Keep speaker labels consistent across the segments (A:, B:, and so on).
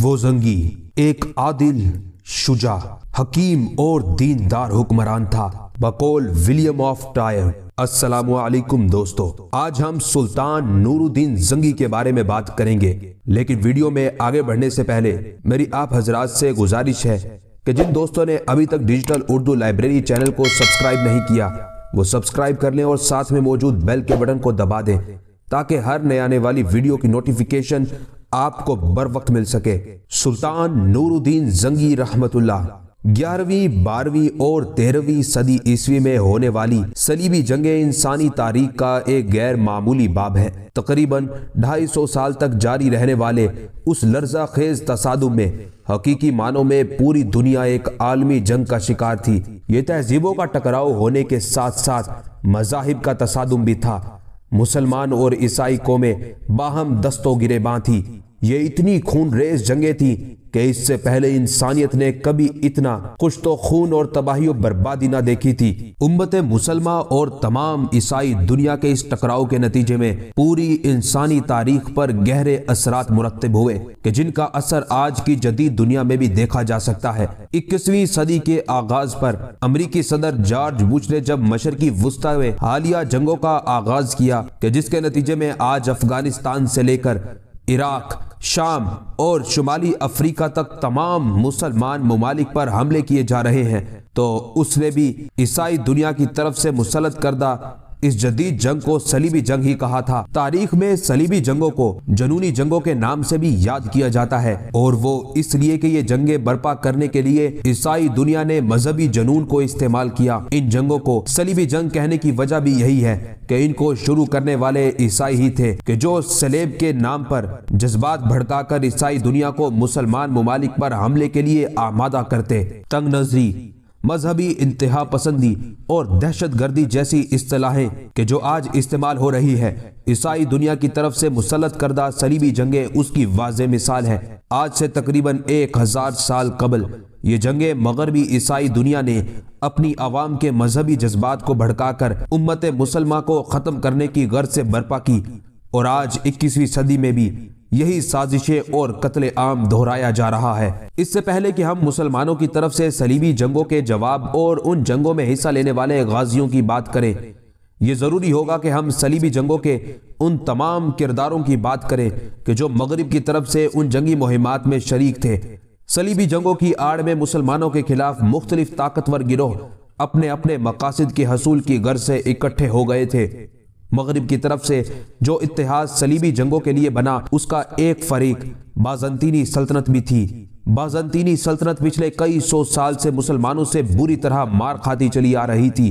A: वो जंगी एक आदिल शुजा हकीम और दीनदार हुक्मरान था बकोल विलियम ऑफ टायर असलकुम दोस्तों आज हम सुल्तान नूरुद्दीन जंगी के बारे में बात करेंगे लेकिन वीडियो में आगे बढ़ने से पहले मेरी आप हजरात से गुजारिश है कि जिन दोस्तों ने अभी तक डिजिटल उर्दू लाइब्रेरी चैनल को सब्सक्राइब नहीं किया वो सब्सक्राइब कर लें और साथ में मौजूद बेल के बटन को दबा दें ताकि हर नए आने वाली वीडियो की नोटिफिकेशन आपको बर वक्त मिल सके सुल्तान नूरुद्दीन जंगी रहमतुल्ला ग्यारहवीं बारहवीं और तेरहवीं सदी ईस्वी में होने वाली सलीबी जंगे इंसानी तारीख का एक गैर मामूली बाब है तकरीबन 250 साल तक जारी रहने वाले उस लर्जा खेज तसादुम में हकीकी मानों में पूरी दुनिया एक आलमी जंग का शिकार थी ये तहजीबों का टकराव होने के साथ साथ मजाहिब का तसादुम भी था मुसलमान और ईसाई कौमें में बाहम दस्तों गिरे बां थी ये इतनी खून रेस जंगे थी कि इससे पहले इंसानियत ने कभी इतना कुछ तो खून और तबाही और बर्बादी ना देखी थी उम्मत मुसलमा और तमाम ईसाई दुनिया के इस टकराव के नतीजे में पूरी इंसानी तारीख पर गहरे असरात मुरतब हुए कि जिनका असर आज की जदीद दुनिया में भी देखा जा सकता है इक्कीसवीं सदी के आगाज पर अमरीकी सदर जॉर्ज बुश ने जब मशरकी वस्ता हुए हालिया जंगों का आगाज किया कि जिसके नतीजे में आज अफगानिस्तान से लेकर इराक शाम और शुमाली अफ्रीका तक तमाम मुसलमान ममालिक पर हमले किए जा रहे हैं तो उसने भी ईसाई दुनिया की तरफ से मुसलत करदा इस जदीद जंग को सलीबी जंग ही कहा था तारीख में सलीबी जंगों को जनूनी जंगों के नाम से भी याद किया जाता है और वो इसलिए कि ये जंगे बर्पा करने के लिए ईसाई दुनिया ने मजहबी जनून को इस्तेमाल किया इन जंगों को सलीबी जंग कहने की वजह भी यही है कि इनको शुरू करने वाले ईसाई ही थे कि जो सलेब के नाम पर जज्बात भड़काकर ईसाई दुनिया को मुसलमान ममालिक पर हमले के लिए आमादा करते तंग नजरी मजहबी इंतहा पसंदी और दहशत गर्दी जैसी असलाहें कि जो आज इस्तेमाल हो रही है ईसाई दुनिया की तरफ से मुसलत करदा सलीबी जंगे उसकी वाज मिसाल है आज से तकरीबन एक हजार साल कबल ये जंगे मगरबी ईसाई दुनिया ने अपनी आवाम के मजहबी जज्बात को भड़का कर उम्मत मुसलमा को ख़त्म करने की गर्ज से बर्पा की और आज इक्कीसवीं सदी में भी यही साजिशें और कत्ले आम दोहराया जा रहा है इससे पहले कि हम मुसलमानों की तरफ से सलीबी जंगों के जवाब और उन जंगों में हिस्सा लेने वाले गाजियों की बात करें यह ज़रूरी होगा कि हम सलीबी जंगों के उन तमाम किरदारों की बात करें कि जो मगरब की तरफ से उन जंगी मुहिमात में शरीक थे सलीबी जंगों की आड़ में मुसलमानों के खिलाफ मुख्तलिफ ताकतवर गिरोह अपने अपने मकासद के हसूल की गर्ज से इकट्ठे हो गए थे मगरब की तरफ से जो इतिहास सलीबी जंगों के लिए बना उसका एक फरीक बाजंतीनी सल्तनत भी थी बाजंतीनी सल्तनत पिछले कई सौ साल से मुसलमानों से बुरी तरह मार खाती चली आ रही थी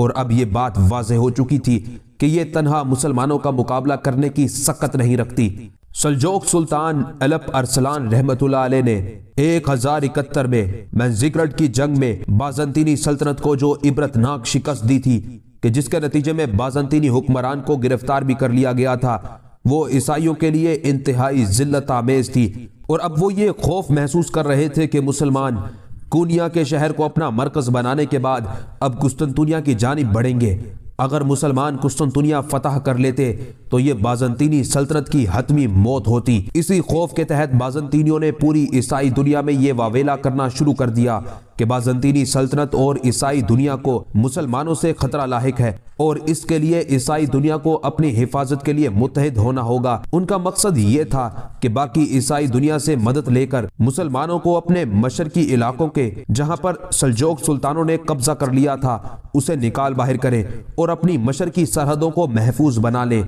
A: और अब ये बात वाज हो चुकी थी कि ये तनहा मुसलमानों का मुकाबला करने की सकत नहीं रखती सलजोक सुल्तान अलप अरसलान रहमत ने एक हजार इकहत्तर में मैंजिक्रट की जंग में बाजंतीनी सल्तनत को जो इबरतनाक शिकस्त दी थी कि जिसके नतीजे में बाजंतीनी हुक्मरान को गिरफ्तार भी कर लिया गया था वो ईसाइयों के लिए इंतहाई जिल्लत आमेज थी और अब वो ये खौफ महसूस कर रहे थे कि मुसलमान कूनिया के शहर को अपना मरकज बनाने के बाद अब कुस्तनतुनिया की जानब बढ़ेंगे अगर मुसलमान कुस्तुनतुनिया फतह कर लेते तो ये बाजंतीनी सल्तनत की हतमी मौत होती इसी खौफ के तहत बाजंतीनियों ने पूरी ईसाई दुनिया में ये वावेला करना शुरू कर दिया कि बाजंतीनी सल्तनत और ईसाई दुनिया को मुसलमानों से खतरा लाक है और इसके लिए ईसाई दुनिया को अपनी हिफाजत के लिए मुतहद होना होगा उनका मकसद ये था कि बाकी ईसाई दुनिया से मदद लेकर मुसलमानों को अपने मशरकी इलाकों के जहाँ पर सलजोग सुल्तानों ने कब्जा कर लिया था उसे निकाल बाहर करें और अपनी मशरकी सरहदों को महफूज बना लें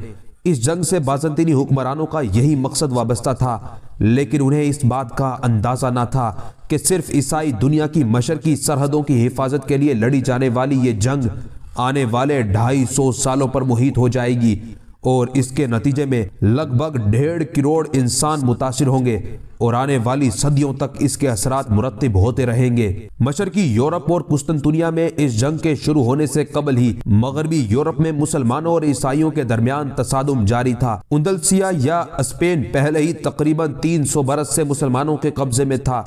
A: इस जंग से बाजंतीनी हुक्मरानों का यही मकसद वाबस्ता था लेकिन उन्हें इस बात का अंदाज़ा ना था कि सिर्फ ईसाई दुनिया की मशरकी सरहदों की हिफाजत के लिए लड़ी जाने वाली ये जंग आने वाले ढाई सौ सालों पर मुहित हो जाएगी और इसके नतीजे में लगभग डेढ़ करोड़ इंसान मुतासर होंगे और आने वाली सदियों तक इसके असरा मुरतब होते रहेंगे मशरकी यूरोप और कुस्तनतुनिया में इस जंग के शुरू होने से कबल ही मगरबी यूरोप में मुसलमानों और ईसाइयों के दरमियान तसादम जारी था उंदलसिया या स्पेन पहले ही तकरीबन तीन सौ बरस से मुसलमानों के कब्जे में था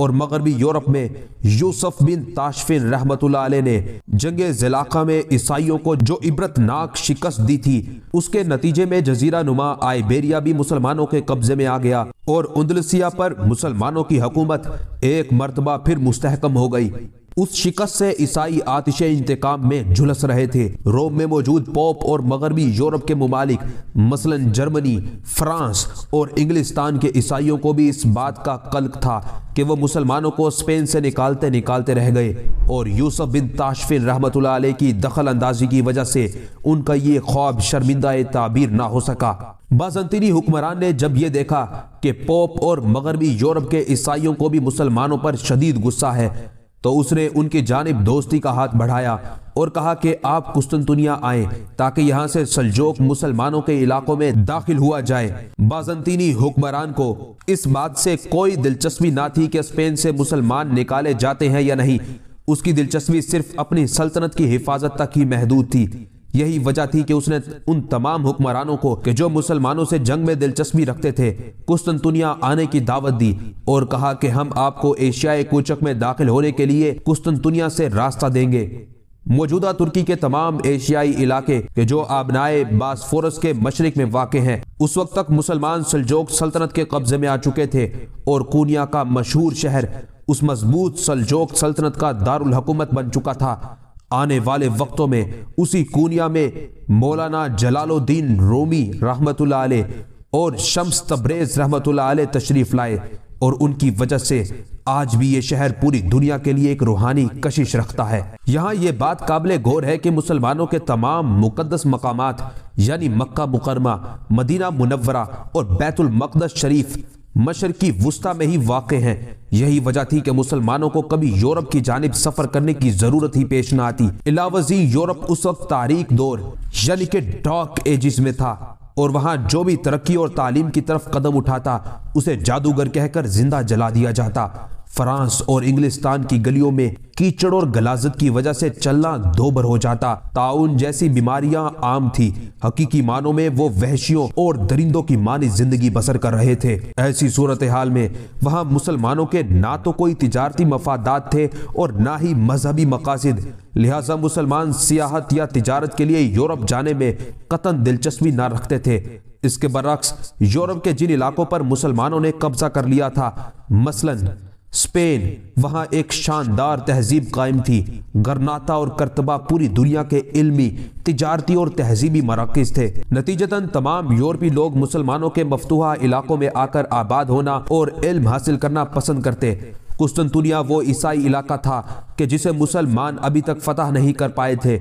A: और मगरबी यूरोप में यूसुफ बिन ताशफिन रहमत ने जंग जलाका में ईसाइयों को जो इबरतनाक शिकस्त दी थी उसके नतीजे में जजीरा नुमा आइबेरिया भी मुसलमानों के कब्जे में आ गया और उन्दलसिया पर मुसलमानों की हुकूमत एक मरतबा फिर मुस्तहकम हो गई उस शिकस्त से ईसाई आतिश इंतकाम में झुलस रहे थे रोम में मौजूद पोप और मगरबी यूरोप के ममालिक मसलन जर्मनी फ्रांस और इंग्लिस्तान के ईसाइयों को भी इस बात का कल्क था कि वह मुसलमानों को स्पेन से निकालते निकालते रह गए और यूसुफ बिन ताशफिन रहमत की दखल अंदाजी की वजह से उनका ये ख्वाब शर्मिंदा ताबीर ना हो सका बाजंतीनी हुक्मरान ने जब ये देखा कि पोप और मगरबी यूरोप के ईसाइयों को भी मुसलमानों पर शदीद गुस्सा है तो उसने उनके जानब दोस्ती का हाथ बढ़ाया और कहा कि आप कुस्तनतुनिया आए ताकि यहाँ से सलजोक मुसलमानों के इलाकों में दाखिल हुआ जाए बाजंतीनी हुक्मरान को इस बात से कोई दिलचस्पी ना थी कि स्पेन से मुसलमान निकाले जाते हैं या नहीं उसकी दिलचस्पी सिर्फ अपनी सल्तनत की हिफाजत तक ही महदूद थी यही वजह थी कि उसने उन तमाम हुक्मरानों को कि जो मुसलमानों से जंग में दिलचस्पी रखते थे कुस्तनतुनिया आने की दावत दी और कहा कि हम आपको एशियाई कोचक में दाखिल होने के लिए कुस्तनतुनिया से रास्ता देंगे मौजूदा तुर्की के तमाम एशियाई इलाके के जो आबनाए बासफोरस के मशरक में वाक़ हैं उस वक्त तक मुसलमान सलजोक सल्तनत के कब्ज़े में आ चुके थे और कूनिया का मशहूर शहर उस मजबूत सलजोक सल्तनत का दारकूमत बन चुका था आने वाले वक्तों में उसी कुनिया में मौलाना जलालुद्दीन रोमी रहमत और शम्स तब्रेज रहमत तशरीफ लाए और उनकी वजह से आज भी ये शहर पूरी दुनिया के लिए एक रूहानी कशिश रखता है यहाँ ये बात काबिल गौर है कि मुसलमानों के तमाम मुकदस मकाम यानी मक्का मुकरमा मदीना मुनवरा और बैतुल शरीफ मशरकी वस्ता में ही वाक़ है यही वजह थी कि मुसलमानों को कभी यूरोप की जानब सफर करने की जरूरत ही पेश न आती इलावजी यूरोप उस वक्त तारीख दौर यानी कि डॉक एजिस में था और वहाँ जो भी तरक्की और तालीम की तरफ कदम उठाता उसे जादूगर कहकर जिंदा जला दिया जाता फ्रांस और इंग्लिस्तान की गलियों में कीचड़ और गलाजत की वजह से चलना दोबर हो जाता ताउन जैसी बीमारियां आम थी हकीकी मानों में वो वहशियों और दरिंदों की मानी जिंदगी बसर कर रहे थे ऐसी सूरत हाल में वहां मुसलमानों के ना तो कोई तजारती मफादात थे और ना ही मजहबी मकासद लिहाजा मुसलमान सियाहत या तजारत के लिए यूरोप जाने में कतन दिलचस्पी ना रखते थे इसके बरक्स यूरोप के जिन इलाकों पर मुसलमानों ने कब्जा कर लिया था मसलन स्पेन वहाँ एक शानदार तहजीब कायम थी गरनाता और करतबा पूरी दुनिया के इल्मी तजारती और तहजीबी मराकज थे नतीजतन तमाम यूरोपी लोग मुसलमानों के मफतूहा इलाकों में आकर आबाद होना और इल्म हासिल करना पसंद करते कुस्तनतुनिया वो ईसाई इलाका था कि जिसे मुसलमान अभी तक फतह नहीं कर पाए थे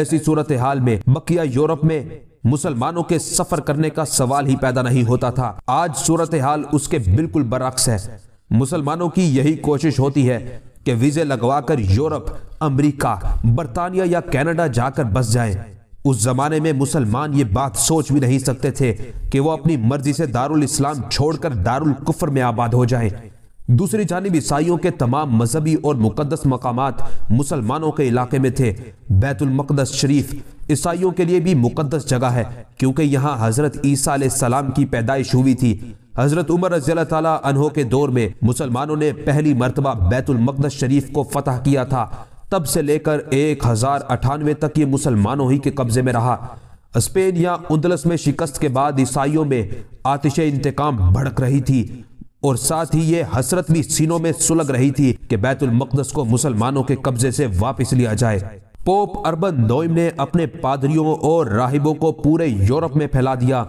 A: ऐसी सूरत हाल में बकिया यूरोप में मुसलमानों के सफर करने का सवाल ही पैदा नहीं होता था आज सूरत हाल उसके बिल्कुल बरक्स है मुसलमानों की यही कोशिश होती है कि वीज़े लगवाकर यूरोप अमेरिका, बरतानिया या कनाडा जाकर बस जाएं। उस जमाने में मुसलमान ये बात सोच भी नहीं सकते थे कि वो अपनी मर्जी से दारुल इस्लाम छोड़कर दारुल कुफर में आबाद हो जाएं। दूसरी जानब ईसाइयों के तमाम मजहबी और मुकदस मकाम मुसलमानों के इलाके में थे बैतुलमक़दस शरीफ ईसाइयों के लिए भी मुकदस जगह है क्योंकि यहाँ हज़रत ईसा सलाम की पैदाइश हुई थी हजरत उमर रजील रजील्ला के दौर में मुसलमानों ने पहली मरतबा बैतुलमकदस शरीफ को फतह किया था तब से लेकर एक हजार अठानवे तक ये मुसलमानों ही के कब्जे में रहा स्पेन या उन्दलस में शिकस्त के बाद ईसाइयों में आतिश इंतकाम भड़क रही थी और साथ ही ये हसरत भी सीनों में सुलग रही थी कि बैतुलमकदस को मुसलमानों के कब्जे से वापस लिया जाए पोप अरबन नोइम ने अपने पादरियों और राहिबों को पूरे यूरोप में फैला दिया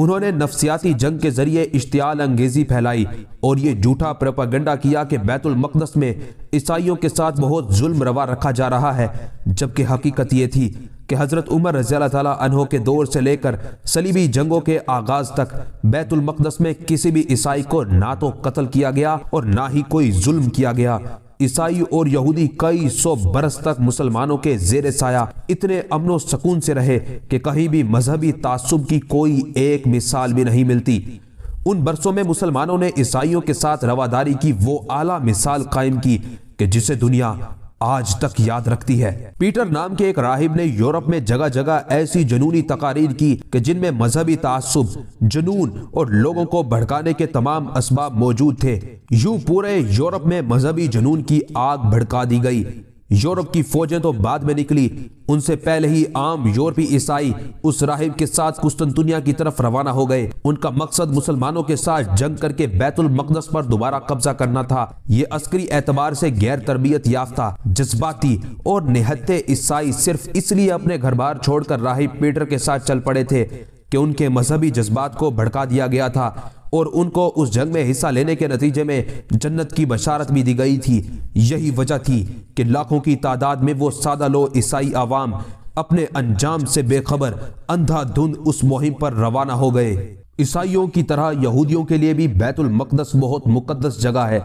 A: उन्होंने नफसियाती जंग के जरिए इश्तियाल अंगेजी फैलाई और ये झूठा प्रपागंडा किया कि बैतुल मकदस में ईसाइयों के साथ बहुत जुल्म रवा रखा जा रहा है जबकि हकीकत ये थी कि हज़रत उमर रजील तहों के दौर से लेकर सलीबी जंगों के आगाज तक बैतुल मकदस में किसी भी ईसाई को ना तो कत्ल किया गया और ना ही कोई जुल्म किया गया ईसाई और यहूदी कई सौ बरस तक मुसलमानों के जेर साया इतने अमनो सकून से रहे कि कहीं भी मजहबी तासुब की कोई एक मिसाल भी नहीं मिलती उन बरसों में मुसलमानों ने ईसाइयों के साथ रवादारी की वो आला मिसाल कायम की कि जिसे दुनिया आज तक याद रखती है पीटर नाम के एक राहिब ने यूरोप में जगह जगह ऐसी जुनूनी तकारीर की कि जिनमें मजहबी तसब जुनून और लोगों को भड़काने के तमाम इसबाब मौजूद थे यूं पूरे यूरोप में मजहबी जुनून की आग भड़का दी गई यूरोप की फौजें तो बाद में निकली उनसे पहले ही आम यूरोपी ईसाई उस राहिब के साथ कुस्तंतुनिया की तरफ रवाना हो गए उनका मकसद मुसलमानों के साथ जंग करके बैतुल मकदस पर दोबारा कब्जा करना था ये अस्करी एतबार से गैर तरबियत याफ्ता जज्बाती और निहत्ते ईसाई सिर्फ इसलिए अपने घर बार छोड़कर राहिब पीटर के साथ चल पड़े थे कि उनके मजहबी जज्बात को भड़का दिया गया था और उनको उस जंग में हिस्सा लेने के नतीजे में जन्नत की बशारत भी दी गई थी यही वजह थी कि लाखों की तादाद में वो सादा लो ईसाई आवाम अपने अंजाम से बेखबर अंधाधुंध उस मुहिम पर रवाना हो गए ईसाइयों की तरह यहूदियों के लिए भी बैतुल मकदस बहुत मुकदस जगह है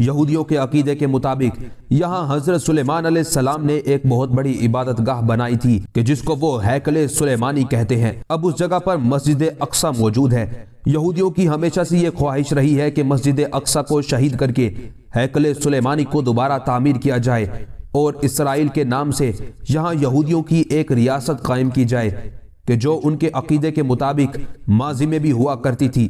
A: यहूदियों के अकीदे के मुताबिक यहाँ हजरत सुलेमान सलाम ने एक बहुत बड़ी इबादत गाह बनाई थी कि जिसको वो हैकल सुलेमानी कहते हैं अब उस जगह पर मस्जिद अक्सा मौजूद है यहूदियों की हमेशा से ये ख्वाहिश रही है कि मस्जिद अक्सा को शहीद करके हैकल सुलेमानी को दोबारा तामीर किया जाए और इसराइल के नाम से यहाँ यहूदियों की एक रियासत कायम की जाए कि जो उनके अकीदे के मुताबिक माजी में भी हुआ करती थी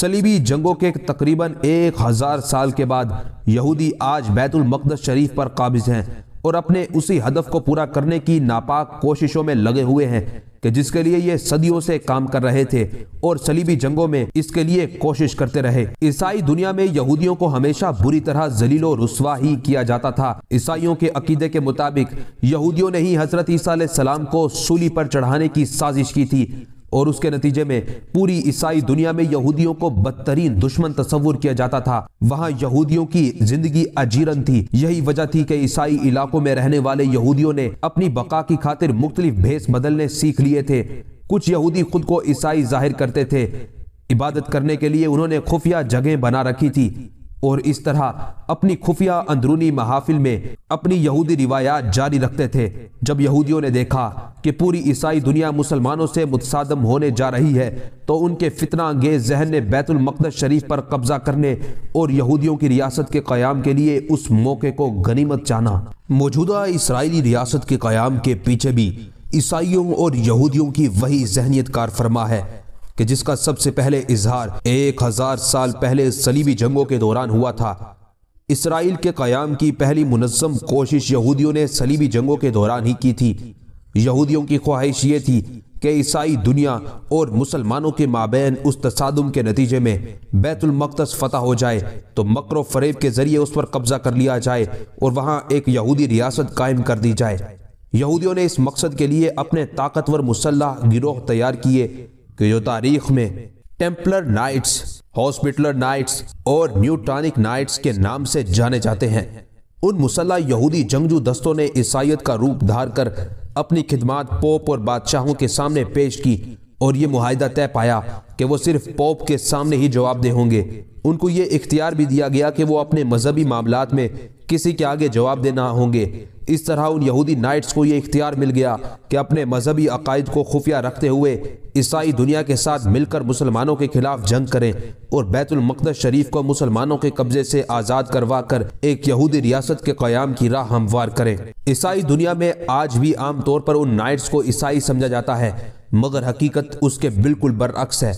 A: सलीबी जंगों के तकरीबन एक हज़ार साल के बाद यहूदी आज बैतुल मकदस शरीफ पर काबिज हैं और अपने उसी हदफ को पूरा करने की नापाक कोशिशों में लगे हुए हैं कि जिसके लिए ये सदियों से काम कर रहे थे और सलीबी जंगों में इसके लिए कोशिश करते रहे ईसाई दुनिया में यहूदियों को हमेशा बुरी तरह जलीलो रसवा ही किया जाता था ईसाइयों के अकीदे के मुताबिक यहूदियों ने ही हजरत ईसा सलाम को सूली पर चढ़ाने की साजिश की थी और उसके नतीजे में पूरी ईसाई दुनिया में यहूदियों को बदतरीन दुश्मन तस्वुर किया जाता था वहाँ यहूदियों की जिंदगी अजीरन थी यही वजह थी कि ईसाई इलाकों में रहने वाले यहूदियों ने अपनी बका की खातिर मुख्तलिफ भेस बदलने सीख लिए थे कुछ यहूदी खुद को ईसाई जाहिर करते थे इबादत करने के लिए उन्होंने खुफिया जगह बना रखी थी और इस तरह अपनी खुफिया अंदरूनी महाफिल में अपनी यहूदी रिवायात जारी रखते थे जब यहूदियों ने देखा कि पूरी ईसाई दुनिया मुसलमानों से मुतसादम होने जा रही है तो उनके फितना अंगेज जहन ने बैतुलमक़दस शरीफ पर कब्जा करने और यहूदियों की रियासत के क़्याम के लिए उस मौके को गनीमत जाना मौजूदा इसराइली रियासत के क़्याम के पीछे भी ईसाइयों और यहूदियों की वही जहनीत कार फरमा है कि जिसका सबसे पहले इजहार एक हजार साल पहले सलीबी जंगों के दौरान हुआ था इसराइल के क़याम की पहली मुनज़म कोशिश यहूदियों ने सलीबी जंगों के दौरान ही की थी यहूदियों की ख्वाहिश ये थी कि ईसाई दुनिया और मुसलमानों के माबेन उस तसादम के नतीजे में बैतुलमक़दस फतह हो जाए तो मकर फरेब के ज़रिए उस पर कब्ज़ा कर लिया जाए और वहाँ एक यहूदी रियासत कायम कर दी जाए यहूदियों ने इस मकसद के लिए अपने ताकतवर मुसल्ह गिरोह तैयार किए कि जो तारीख में टेम्पलर नाइट्स हॉस्पिटलर नाइट्स और न्यूटानिक नाइट्स के नाम से जाने जाते हैं उन मुसल्ला यहूदी जंगजू दस्तों ने ईसाइत का रूप धार कर अपनी खिदमात पोप और बादशाहों के सामने पेश की और ये मुहिदा तय पाया कि वो सिर्फ पोप के सामने ही जवाब दे होंगे उनको ये इख्तियार भी दिया गया कि वो अपने मजहबी मामला में किसी के आगे जवाब देना होंगे इस तरह उन यहूदी नाइट्स को ये इख्तियार मिल गया कि अपने मजहबी अकायद को खुफिया रखते हुए ईसाई दुनिया के साथ मिलकर मुसलमानों के खिलाफ जंग करें और बैतुलमकदस शरीफ को मुसलमानों के कब्जे से आज़ाद करवा कर एक यहूदी रियासत के क्याम की राह हमवार करें ईसाई दुनिया में आज भी आमतौर पर उन नाइट्स को ईसाई समझा जाता है मगर हकीकत उसके बिल्कुल बरअक्स है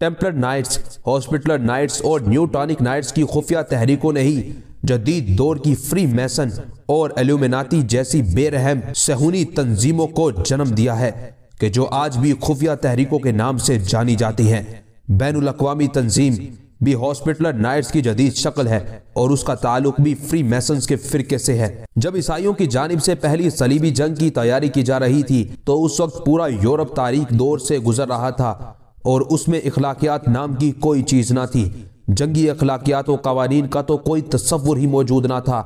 A: टेम्पलर नाइट्स हॉस्पिटलर नाइट्स और न्यूटॉनिक नाइट्स की खुफिया तहरीकों ने ही जदीद दौर की फ्री मैसन और एल्यूमिनाती जैसी बेरहम सहूनी तंजीमों को जन्म दिया है कि जो आज भी खुफिया तहरीकों के नाम से जानी जाती हैं बैन अवी तंजीम भी हॉस्पिटल नाइट्स की जदीद शक्ल है और उसका ताल्लुक भी फ्री मैसन के फिरके से है जब ईसाइयों की जानब से पहली सलीबी जंग की तैयारी की जा रही थी तो उस वक्त पूरा यूरोप तारीख दौर से गुजर रहा था और उसमें अखलाकियात नाम की कोई चीज़ ना थी जंगी अखलाकियात और कवानीन का तो कोई तस्वुर ही मौजूद ना था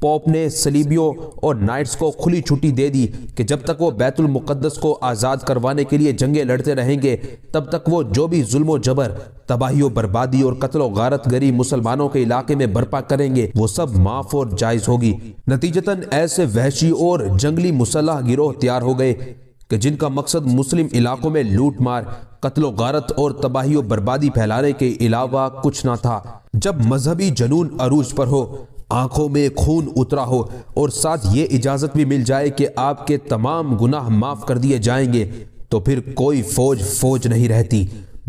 A: पोप ने सलीबियों और नाइट्स को खुली छुट्टी दे दी कि जब तक वो बैतुल मुकद्दस को आज़ाद करवाने के लिए जंगे लड़ते रहेंगे तब तक वो जो भी जुल्म जबर तबाही बर्बादी और कत्लो गारत गरी मुसलमानों के इलाके में बर्पा करेंगे वो सब माफ और जायज़ होगी नतीजतन ऐसे वहशी और जंगली मुसलह गिरोह तैयार हो गए कि जिनका मकसद मुस्लिम इलाकों में लूट मार कत्लो गारत और तबाही बर्बादी फैलाने के अलावा कुछ ना था जब मजहबी जनून अरूज पर हो आंखों में खून उतरा हो और साथ ये इजाज़त भी मिल जाए कि आपके तमाम गुनाह माफ़ कर दिए जाएंगे तो फिर कोई फौज फौज नहीं रहती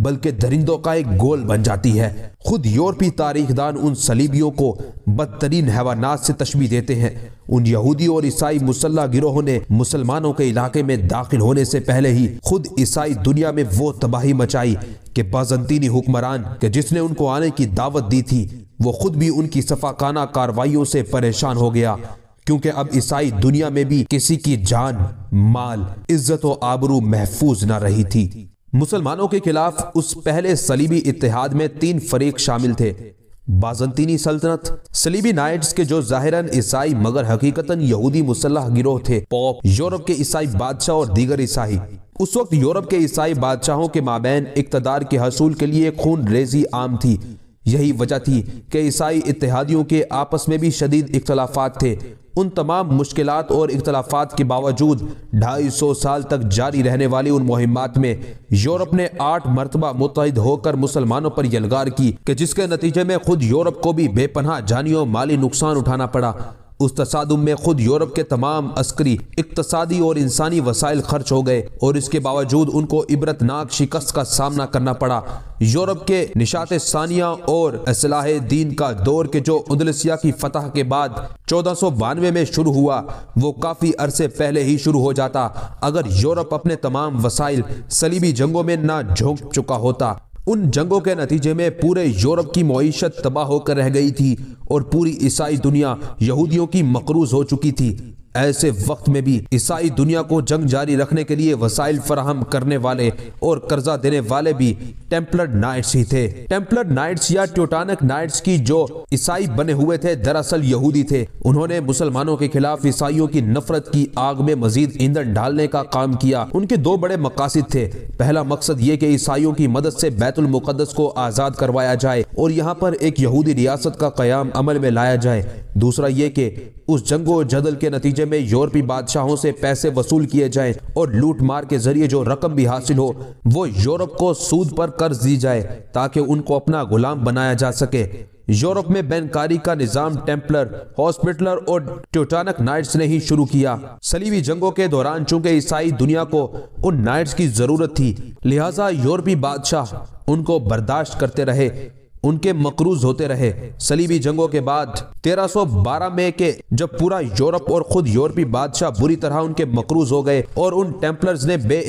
A: बल्कि दरिंदों का एक गोल बन जाती है खुद यूरोपी तारीखदान उन सलीबियों को बदतरीन हैवानात से तशबी देते हैं उन यहूदी और ईसाई मुसल्ला गिरोहों ने मुसलमानों के इलाके में दाखिल होने से पहले ही खुद ईसाई दुनिया में वो तबाही मचाई के बाजंतीनी हुक्मरान के जिसने उनको आने की दावत दी थी वो खुद भी उनकी सफाकाना कार्रवाइयों से परेशान हो गया क्योंकि अब ईसाई दुनिया में भी किसी की जान माल इज्जत और आबरू महफूज न रही थी मुसलमानों के खिलाफ उस पहले सलीबी इतिहाद में तीन फरीक शामिल थे बाजंतीनी सल्तनत सलीबी नाइट्स के जो जाहिरन ईसाई मगर हकीकतन यहूदी मुसल्ह गिरोह थे पॉप यूरोप के ईसाई बादशाह और दीगर ईसाई उस वक्त यूरोप के ईसाई बादशाहों के माबेन इकतदार के हसूल के लिए खून रेजी आम थी यही वजह थी कि ईसाई इतिहादियों के आपस में भी शदीद इख्तलाफात थे उन तमाम मुश्किल और इख्तलाफात के बावजूद ढाई सौ साल तक जारी रहने वाली उन मुहिमात में यूरोप ने आठ मरतबा मुतहद होकर मुसलमानों पर यलगार की कि जिसके नतीजे में खुद यूरोप को भी बेपनाह जानियों माली नुकसान उठाना पड़ा उस तसादम में खुद यूरोप के तमाम अस्करी इकतसादी और इंसानी वसाइल खर्च हो गए और इसके बावजूद उनको इबरतनाक शिकस्त का सामना करना पड़ा यूरोप के निशात सानिया और असलाह दीन का दौर के जो उदलसिया की फतह के बाद चौदह सौ बानवे में शुरू हुआ वो काफ़ी अरसे पहले ही शुरू हो जाता अगर यूरोप अपने तमाम वसाइल सलीबी जंगों में ना झोंक चुका होता उन जंगों के नतीजे में पूरे यूरोप की मीशत तबाह होकर रह गई थी और पूरी ईसाई दुनिया यहूदियों की मकरूज हो चुकी थी ऐसे वक्त में भी ईसाई दुनिया को जंग जारी रखने के लिए वसाइल फराहम करने वाले और कर्जा देने वाले भी टेम्पलर नाइट्स ही थे टेम्पलर नाइट्स या ट्योटानक नाइट्स की जो ईसाई बने हुए थे दरअसल यहूदी थे उन्होंने मुसलमानों के खिलाफ ईसाइयों की नफरत की आग में मजीद ईंधन डालने का काम किया उनके दो बड़े मकासद थे पहला मकसद ये की ईसाइयों की मदद ऐसी बैतुल मुकदस को आज़ाद करवाया जाए और यहाँ पर एक यहूदी रियासत का क्याम अमल में लाया जाए दूसरा ये की उस जंगो जदल के नतीजे में यूरोपी बादशाहों से पैसे वसूल किए जाएं और लूटमार के जरिए जो रकम भी हासिल हो वो यूरोप को सूद पर कर्ज दी जाए ताकि उनको अपना गुलाम बनाया जा सके यूरोप में बैनकारी का निजाम टेम्पलर हॉस्पिटलर और ट्यूटानक नाइट्स ने ही शुरू किया सलीबी जंगों के दौरान चूंकि ईसाई दुनिया को उन नाइट्स की जरूरत थी लिहाजा यूरोपी बादशाह उनको बर्दाश्त करते रहे उनके मकरूज होते रहे सलीबी जंगों के बाद 1312 में के जब पूरा यूरोप और खुद यूरोपी बादशाह बुरी तरह उनके मकरूज हो गए और उन टेम्पलर्स ने बे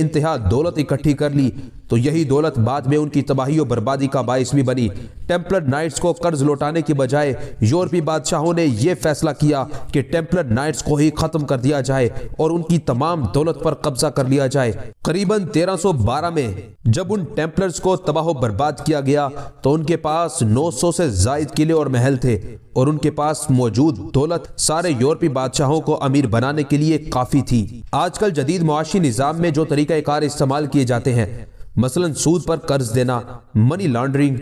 A: दौलत इकट्ठी कर ली तो यही दौलत बाद में उनकी तबाही और बर्बादी का बायस भी बनी टेम्पलर नाइट्स को कर्ज लौटाने की बजाय यूरोपी बादशाहों ने यह फैसला किया कि टेम्पलर नाइट्स को ही खत्म कर दिया जाए और उनकी तमाम दौलत पर कब्जा कर लिया जाए करीबन 1312 में जब उन टेम्पलर्स को तबाह बर्बाद किया गया तो उनके पास 900 से जायद किले और महल थे और उनके पास मौजूद दौलत सारे यूरोपीय बादशाहों को अमीर बनाने के लिए काफी थी आजकल जदीद मुआशी निज़ाम में जो तरीका कार इस्तेमाल किए जाते हैं मसलन सूद पर कर्ज देना मनी लॉन्ड्रिंग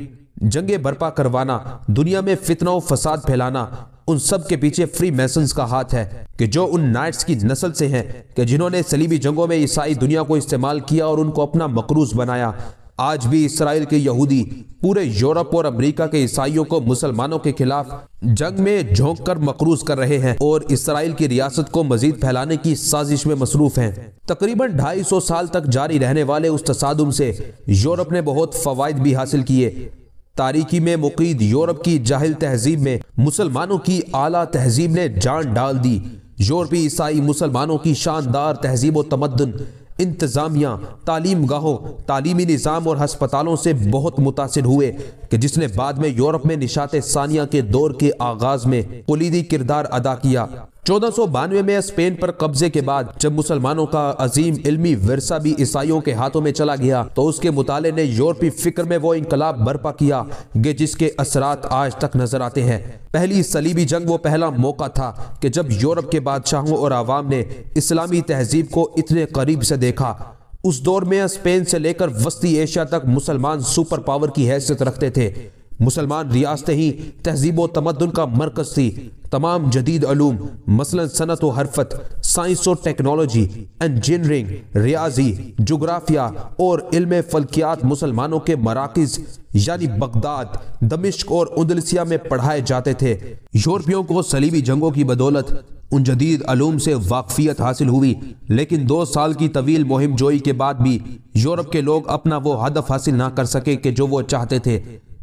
A: जंगे बर्पा करवाना दुनिया में फितना फसाद फैलाना उन सब के पीछे फ्री मैसन्स का हाथ है कि जो उन नाइट्स की नस्ल से हैं कि जिन्होंने सलीबी जंगों में ईसाई दुनिया को इस्तेमाल किया और उनको अपना मकरूज बनाया आज भी इसराइल के यहूदी पूरे यूरोप और अमेरिका के ईसाइयों को मुसलमानों के खिलाफ जंग में झोंक कर मकरूज कर रहे हैं और इसराइल की रियासत को मजीद फैलाने की साजिश में मसरूफ हैं तकरीबन 250 साल तक जारी रहने वाले उस तसादम से यूरोप ने बहुत फवायद भी हासिल किए तारीखी में मुकीद यूरोप की जाहिल तहजीब में मुसलमानों की आला तहजीब ने जान डाल दी यूरोपी ईसाई मुसलमानों की शानदार तहजीब व तमदन इंतज़ामिया तालीम गाहों तालीमी निज़ाम और हस्पतालों से बहुत मुतासर हुए कि जिसने बाद में यूरोप में निशात सानिया के दौर के आगाज़ में कलीदी किरदार अदा किया चौदह में स्पेन पर कब्जे के बाद जब मुसलमानों का अजीम इल्मी वरसा भी ईसाइयों के हाथों में चला गया तो उसके मुताले ने यूरोपी फिक्र में वो इनकलाब बर्पा किया कि जिसके असरात आज तक नजर आते हैं पहली सलीबी जंग वो पहला मौका था कि जब यूरोप के बादशाहों और आवाम ने इस्लामी तहजीब को इतने करीब से देखा उस दौर में स्पेन से लेकर वस्ती एशिया तक मुसलमान सुपर पावर की हैसियत रखते थे मुसलमान रियासत ही तहजीब तमदन का मरकज थी तमाम जदीद अलूम मसलन सनत व हरफत साइंस और टेक्नोलॉजी इंजीनियरिंग रियाजी जोग्राफिया और इल्म फलकियात मुसलमानों के मराकज़ यानी बगदाद दमिश्क और उदलसिया में पढ़ाए जाते थे यूरोपियों को सलीबी जंगों की बदौलत उन जदीद अलूम से वाकफियत हासिल हुई लेकिन दो साल की तवील मुहिम जोई के बाद भी यूरोप के लोग अपना वो हदफ हासिल ना कर सके कि जो वो चाहते थे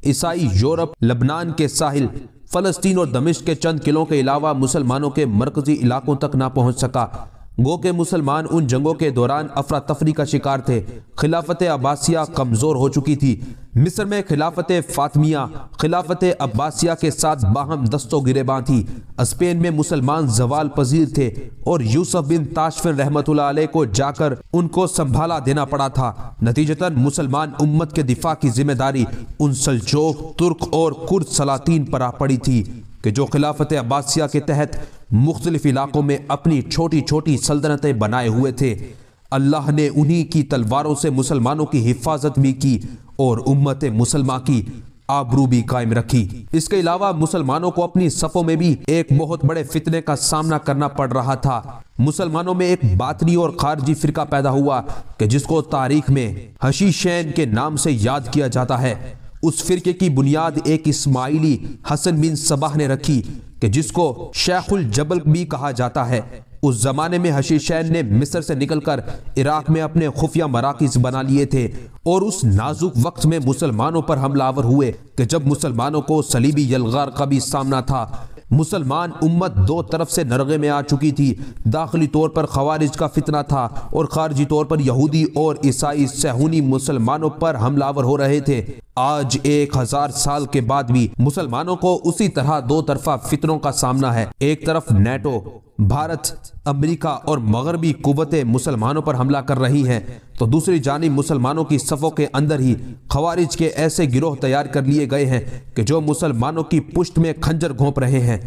A: ईसाई यूरोप लबनान के साहिल फलस्तीन और दमिश्क के चंद किलों के अलावा मुसलमानों के मरकजी इलाकों तक ना पहुंच सका गो के मुसलमान उन जंगों के दौरान अफरा तफरी का शिकार थे खिलाफत अब्बासिया कमज़ोर हो चुकी थी मिस्र में खिलाफत फातमिया खिलाफत अब्बासिया के साथ बाहम दस्तों गिरेबां थी स्पेन में मुसलमान जवाल पजीर थे और यूसुफ बिन ताशफिन रहमत को जाकर उनको संभाला देना पड़ा था नतीजतन मुसलमान उम्मत के दिफा की जिम्मेदारी उन सलचोक तुर्क और कुर्द सलातीन पर आ पड़ी थी कि जो खिलाफत अब्बासिया के तहत मुख्तलिफ इलाकों में अपनी छोटी छोटी सल्तनतें बनाए हुए थे अल्लाह ने उन्हीं की तलवारों से मुसलमानों की हिफाजत भी की और उम्मत मुसलमा की आबरू भी कायम रखी इसके अलावा मुसलमानों को अपनी सफ़ों में भी एक बहुत बड़े फितने का सामना करना पड़ रहा था मुसलमानों में एक बातनी और खारजी फिरका पैदा हुआ कि जिसको तारीख में हशी शैन के नाम से याद किया जाता है उस फिरके की बुनियाद एक इस्माइली हसन बिन सबाह ने रखी कि जिसको शेखुल जबल भी कहा जाता है उस जमाने में हशीशैन ने मिस्र से निकलकर इराक में अपने खुफिया मराकज बना लिए थे और उस नाजुक वक्त में मुसलमानों पर हमलावर हुए कि जब मुसलमानों को सलीबी यलगार का भी सामना था मुसलमान उम्मत दो तरफ से नरगे में आ चुकी थी दाखिली तौर पर खवारिज का फितना था और खारजी तौर पर यहूदी और ईसाई सहूनी मुसलमानों पर हमलावर हो रहे थे आज एक हजार साल के बाद भी मुसलमानों को उसी तरह दो तरफा फितरों का सामना है एक तरफ नेटो भारत अमेरिका और मगरबी कुतें मुसलमानों पर हमला कर रही हैं तो दूसरी जानी मुसलमानों की सफ़ों के अंदर ही खवारिज के ऐसे गिरोह तैयार कर लिए गए हैं कि जो मुसलमानों की पुष्ट में खंजर घोंप रहे हैं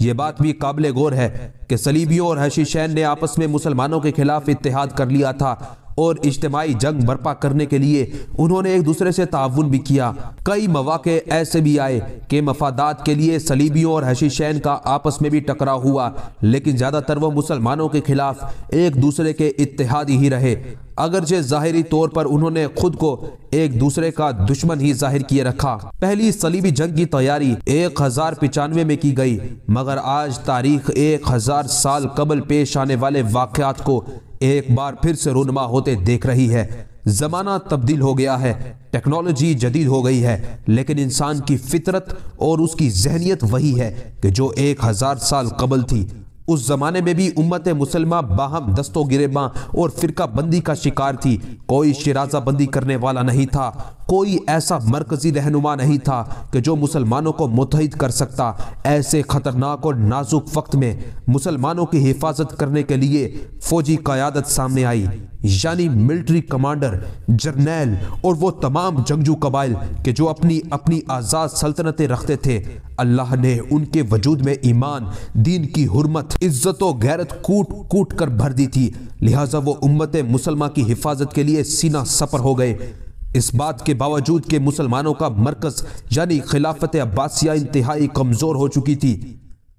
A: ये बात भी काबिल गौर है कि सलीबियों और हशीशैन ने आपस में मुसलमानों के खिलाफ इतिहाद कर लिया था और इज्तमाही जंग बर्पा करने के लिए उन्होंने एक दूसरे से ताउन भी किया कई मौाक़े ऐसे भी आए कि मफादात के लिए सलीबियों और हशीशैन का आपस में भी टकराव हुआ लेकिन ज़्यादातर वह मुसलमानों के खिलाफ एक दूसरे के इतिहादी ही रहे अगरचे ज़ाहरी तौर पर उन्होंने खुद को एक दूसरे का दुश्मन ही जाहिर किए रखा पहली सलीबी जंग की तैयारी एक हजार पिचानवे में की गई मगर आज तारीख एक हजार साल कबल पेश आने वाले वाकयात को एक बार फिर से रुनमा होते देख रही है ज़माना तब्दील हो गया है टेक्नोलॉजी जदीद हो गई है लेकिन इंसान की फितरत और उसकी जहनीत वही है कि जो एक हज़ार साल कबल थी उस ज़माने में भी उम्मत मुसलमान बाहम दस्तों गिरेबा और फ़िरका बंदी का शिकार थी कोई शराजा बंदी करने वाला नहीं था कोई ऐसा मरकज़ी रहनुमा नहीं था कि जो मुसलमानों को मुतहद कर सकता ऐसे ख़तरनाक और नाजुक वक्त में मुसलमानों की हिफाजत करने के लिए फौजी क़यादत सामने आई यानी मिलिट्री कमांडर जर्नैल और वो तमाम जंगजू कबाइल के जो अपनी अपनी आज़ाद सल्तनतें रखते थे अल्लाह ने उनके वजूद में ईमान दीन की हरमत इज्जत व गैरत कूट कूट कर भर दी थी लिहाजा वो उम्मत मुसलमान की हिफाजत के लिए सीना सफर हो गए इस बात के बावजूद के मुसलमानों का मरकज़ यानी खिलाफत अब्बासिया इंतहाई कमज़ोर हो चुकी थी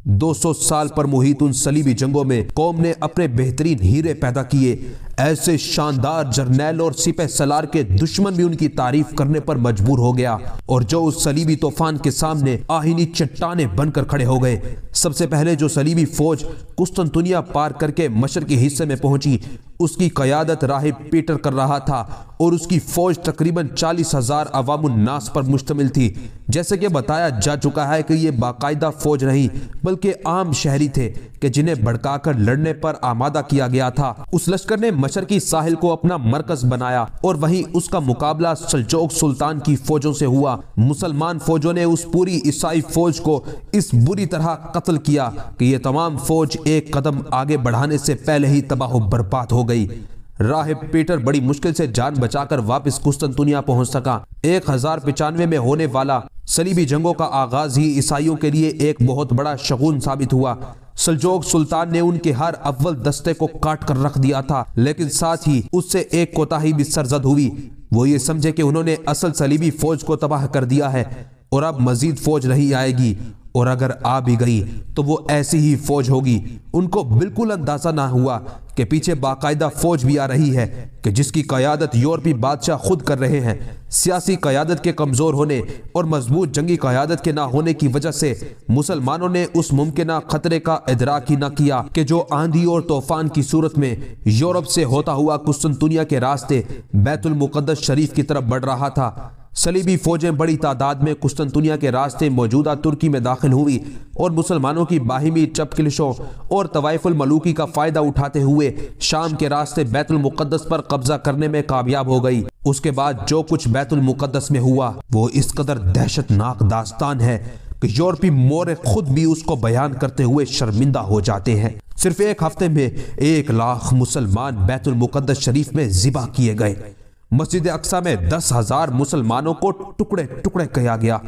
A: 200 साल पर मुहित उन सलीबी जंगों में कौम ने अपने बेहतरीन हीरे पैदा किए ऐसे शानदार जर्नैल और सिपह सलार के दुश्मन भी उनकी तारीफ करने पर मजबूर हो गया और जो उस सलीबी तूफान के सामने आहिनी चट्टाने बनकर खड़े हो गए सबसे पहले जो सलीबी फौज कुस्तनतुनिया पार करके मशर के हिस्से में पहुंची उसकी क्यादत राहिब पीटर कर रहा था और उसकी फ़ौज तकरीबन चालीस हज़ार अवामनास पर मुश्तमिल थी जैसे कि बताया जा चुका है कि ये बाकायदा फ़ौज नहीं बल्कि आम शहरी थे कि जिन्हें भड़काकर लड़ने पर आमादा किया गया था उस लश्कर ने मशर की साहिल को अपना मरकज बनाया और वहीं उसका मुकाबला सलचौक सुल्तान की फ़ौजों से हुआ मुसलमान फ़ौजों ने उस पूरी ईसाई फ़ौज को इस बुरी तरह कत्ल किया कि ये तमाम फ़ौज एक कदम आगे बढ़ाने से पहले ही तबाह बर्बाद हो गई गई राहिब पीटर बड़ी मुश्किल से जान बचाकर वापस कुस्तंतुनिया पहुंच सका एक हजार पिचानवे में होने वाला सलीबी जंगों का आगाज ही ईसाइयों के लिए एक बहुत बड़ा शगुन साबित हुआ सलजोग सुल्तान ने उनके हर अव्वल दस्ते को काट कर रख दिया था लेकिन साथ ही उससे एक कोताही भी सरजद हुई वो ये समझे कि उन्होंने असल सलीबी फौज को तबाह कर दिया है और अब मजीद फौज नहीं आएगी और अगर आ भी गई तो वो ऐसी ही फौज होगी उनको बिल्कुल अंदाजा ना हुआ कि पीछे बाकायदा फौज भी आ रही है कि जिसकी क़यादत यूरोपी बादशाह खुद कर रहे हैं सियासी क़यादत के कमज़ोर होने और मजबूत जंगी क़यादत के ना होने की वजह से मुसलमानों ने उस मुमकिन ख़तरे का इधराक ही ना किया कि जो आंधी और तूफ़ान की सूरत में यूरोप से होता हुआ कुस्तुनतुनिया के रास्ते बैतुलमुक़दस शरीफ की तरफ बढ़ रहा था सलीबी फौजें बड़ी तादाद में कुस्तनतुनिया के रास्ते मौजूदा तुर्की में दाखिल हुई और मुसलमानों की बाहिमी चपकिलिशों और तवायफुल मलूकी का फ़ायदा उठाते हुए शाम के रास्ते बैतुलमक़दस पर कब्जा करने में कामयाब हो गई उसके बाद जो कुछ बैतुलमक़दस में हुआ वो इस कदर दहशतनाक दास्तान है कि यूरोपी मोरे खुद भी उसको बयान करते हुए शर्मिंदा हो जाते हैं सिर्फ एक हफ्ते में एक लाख मुसलमान बैतुलमक़दस शरीफ में ज़िबा किए गए मस्जिद अक्सा में दस हजार मुसलमानों को टुकड़े टुकड़े किया गया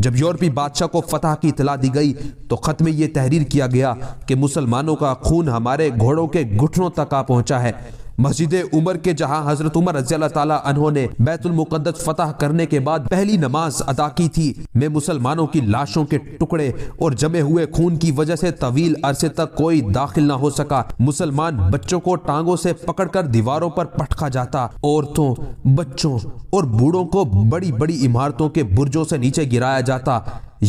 A: जब यूरोपी बादशाह को फतह की इतला दी गई तो ख़त में यह तहरीर किया गया कि मुसलमानों का खून हमारे घोड़ों के घुटनों तक आ पहुंचा है मस्जिद उमर के जहां हजरत उमर रजील्ला ने बैतुलमुकदस फतह करने के बाद पहली नमाज अदा की थी मैं मुसलमानों की लाशों के टुकड़े और जमे हुए खून की वजह से तवील अरसे तक कोई दाखिल न हो सका मुसलमान बच्चों को टांगों से पकड़कर दीवारों पर पटका जाता औरतों बच्चों और बूढ़ों को बड़ी बड़ी इमारतों के बुर्जों से नीचे गिराया जाता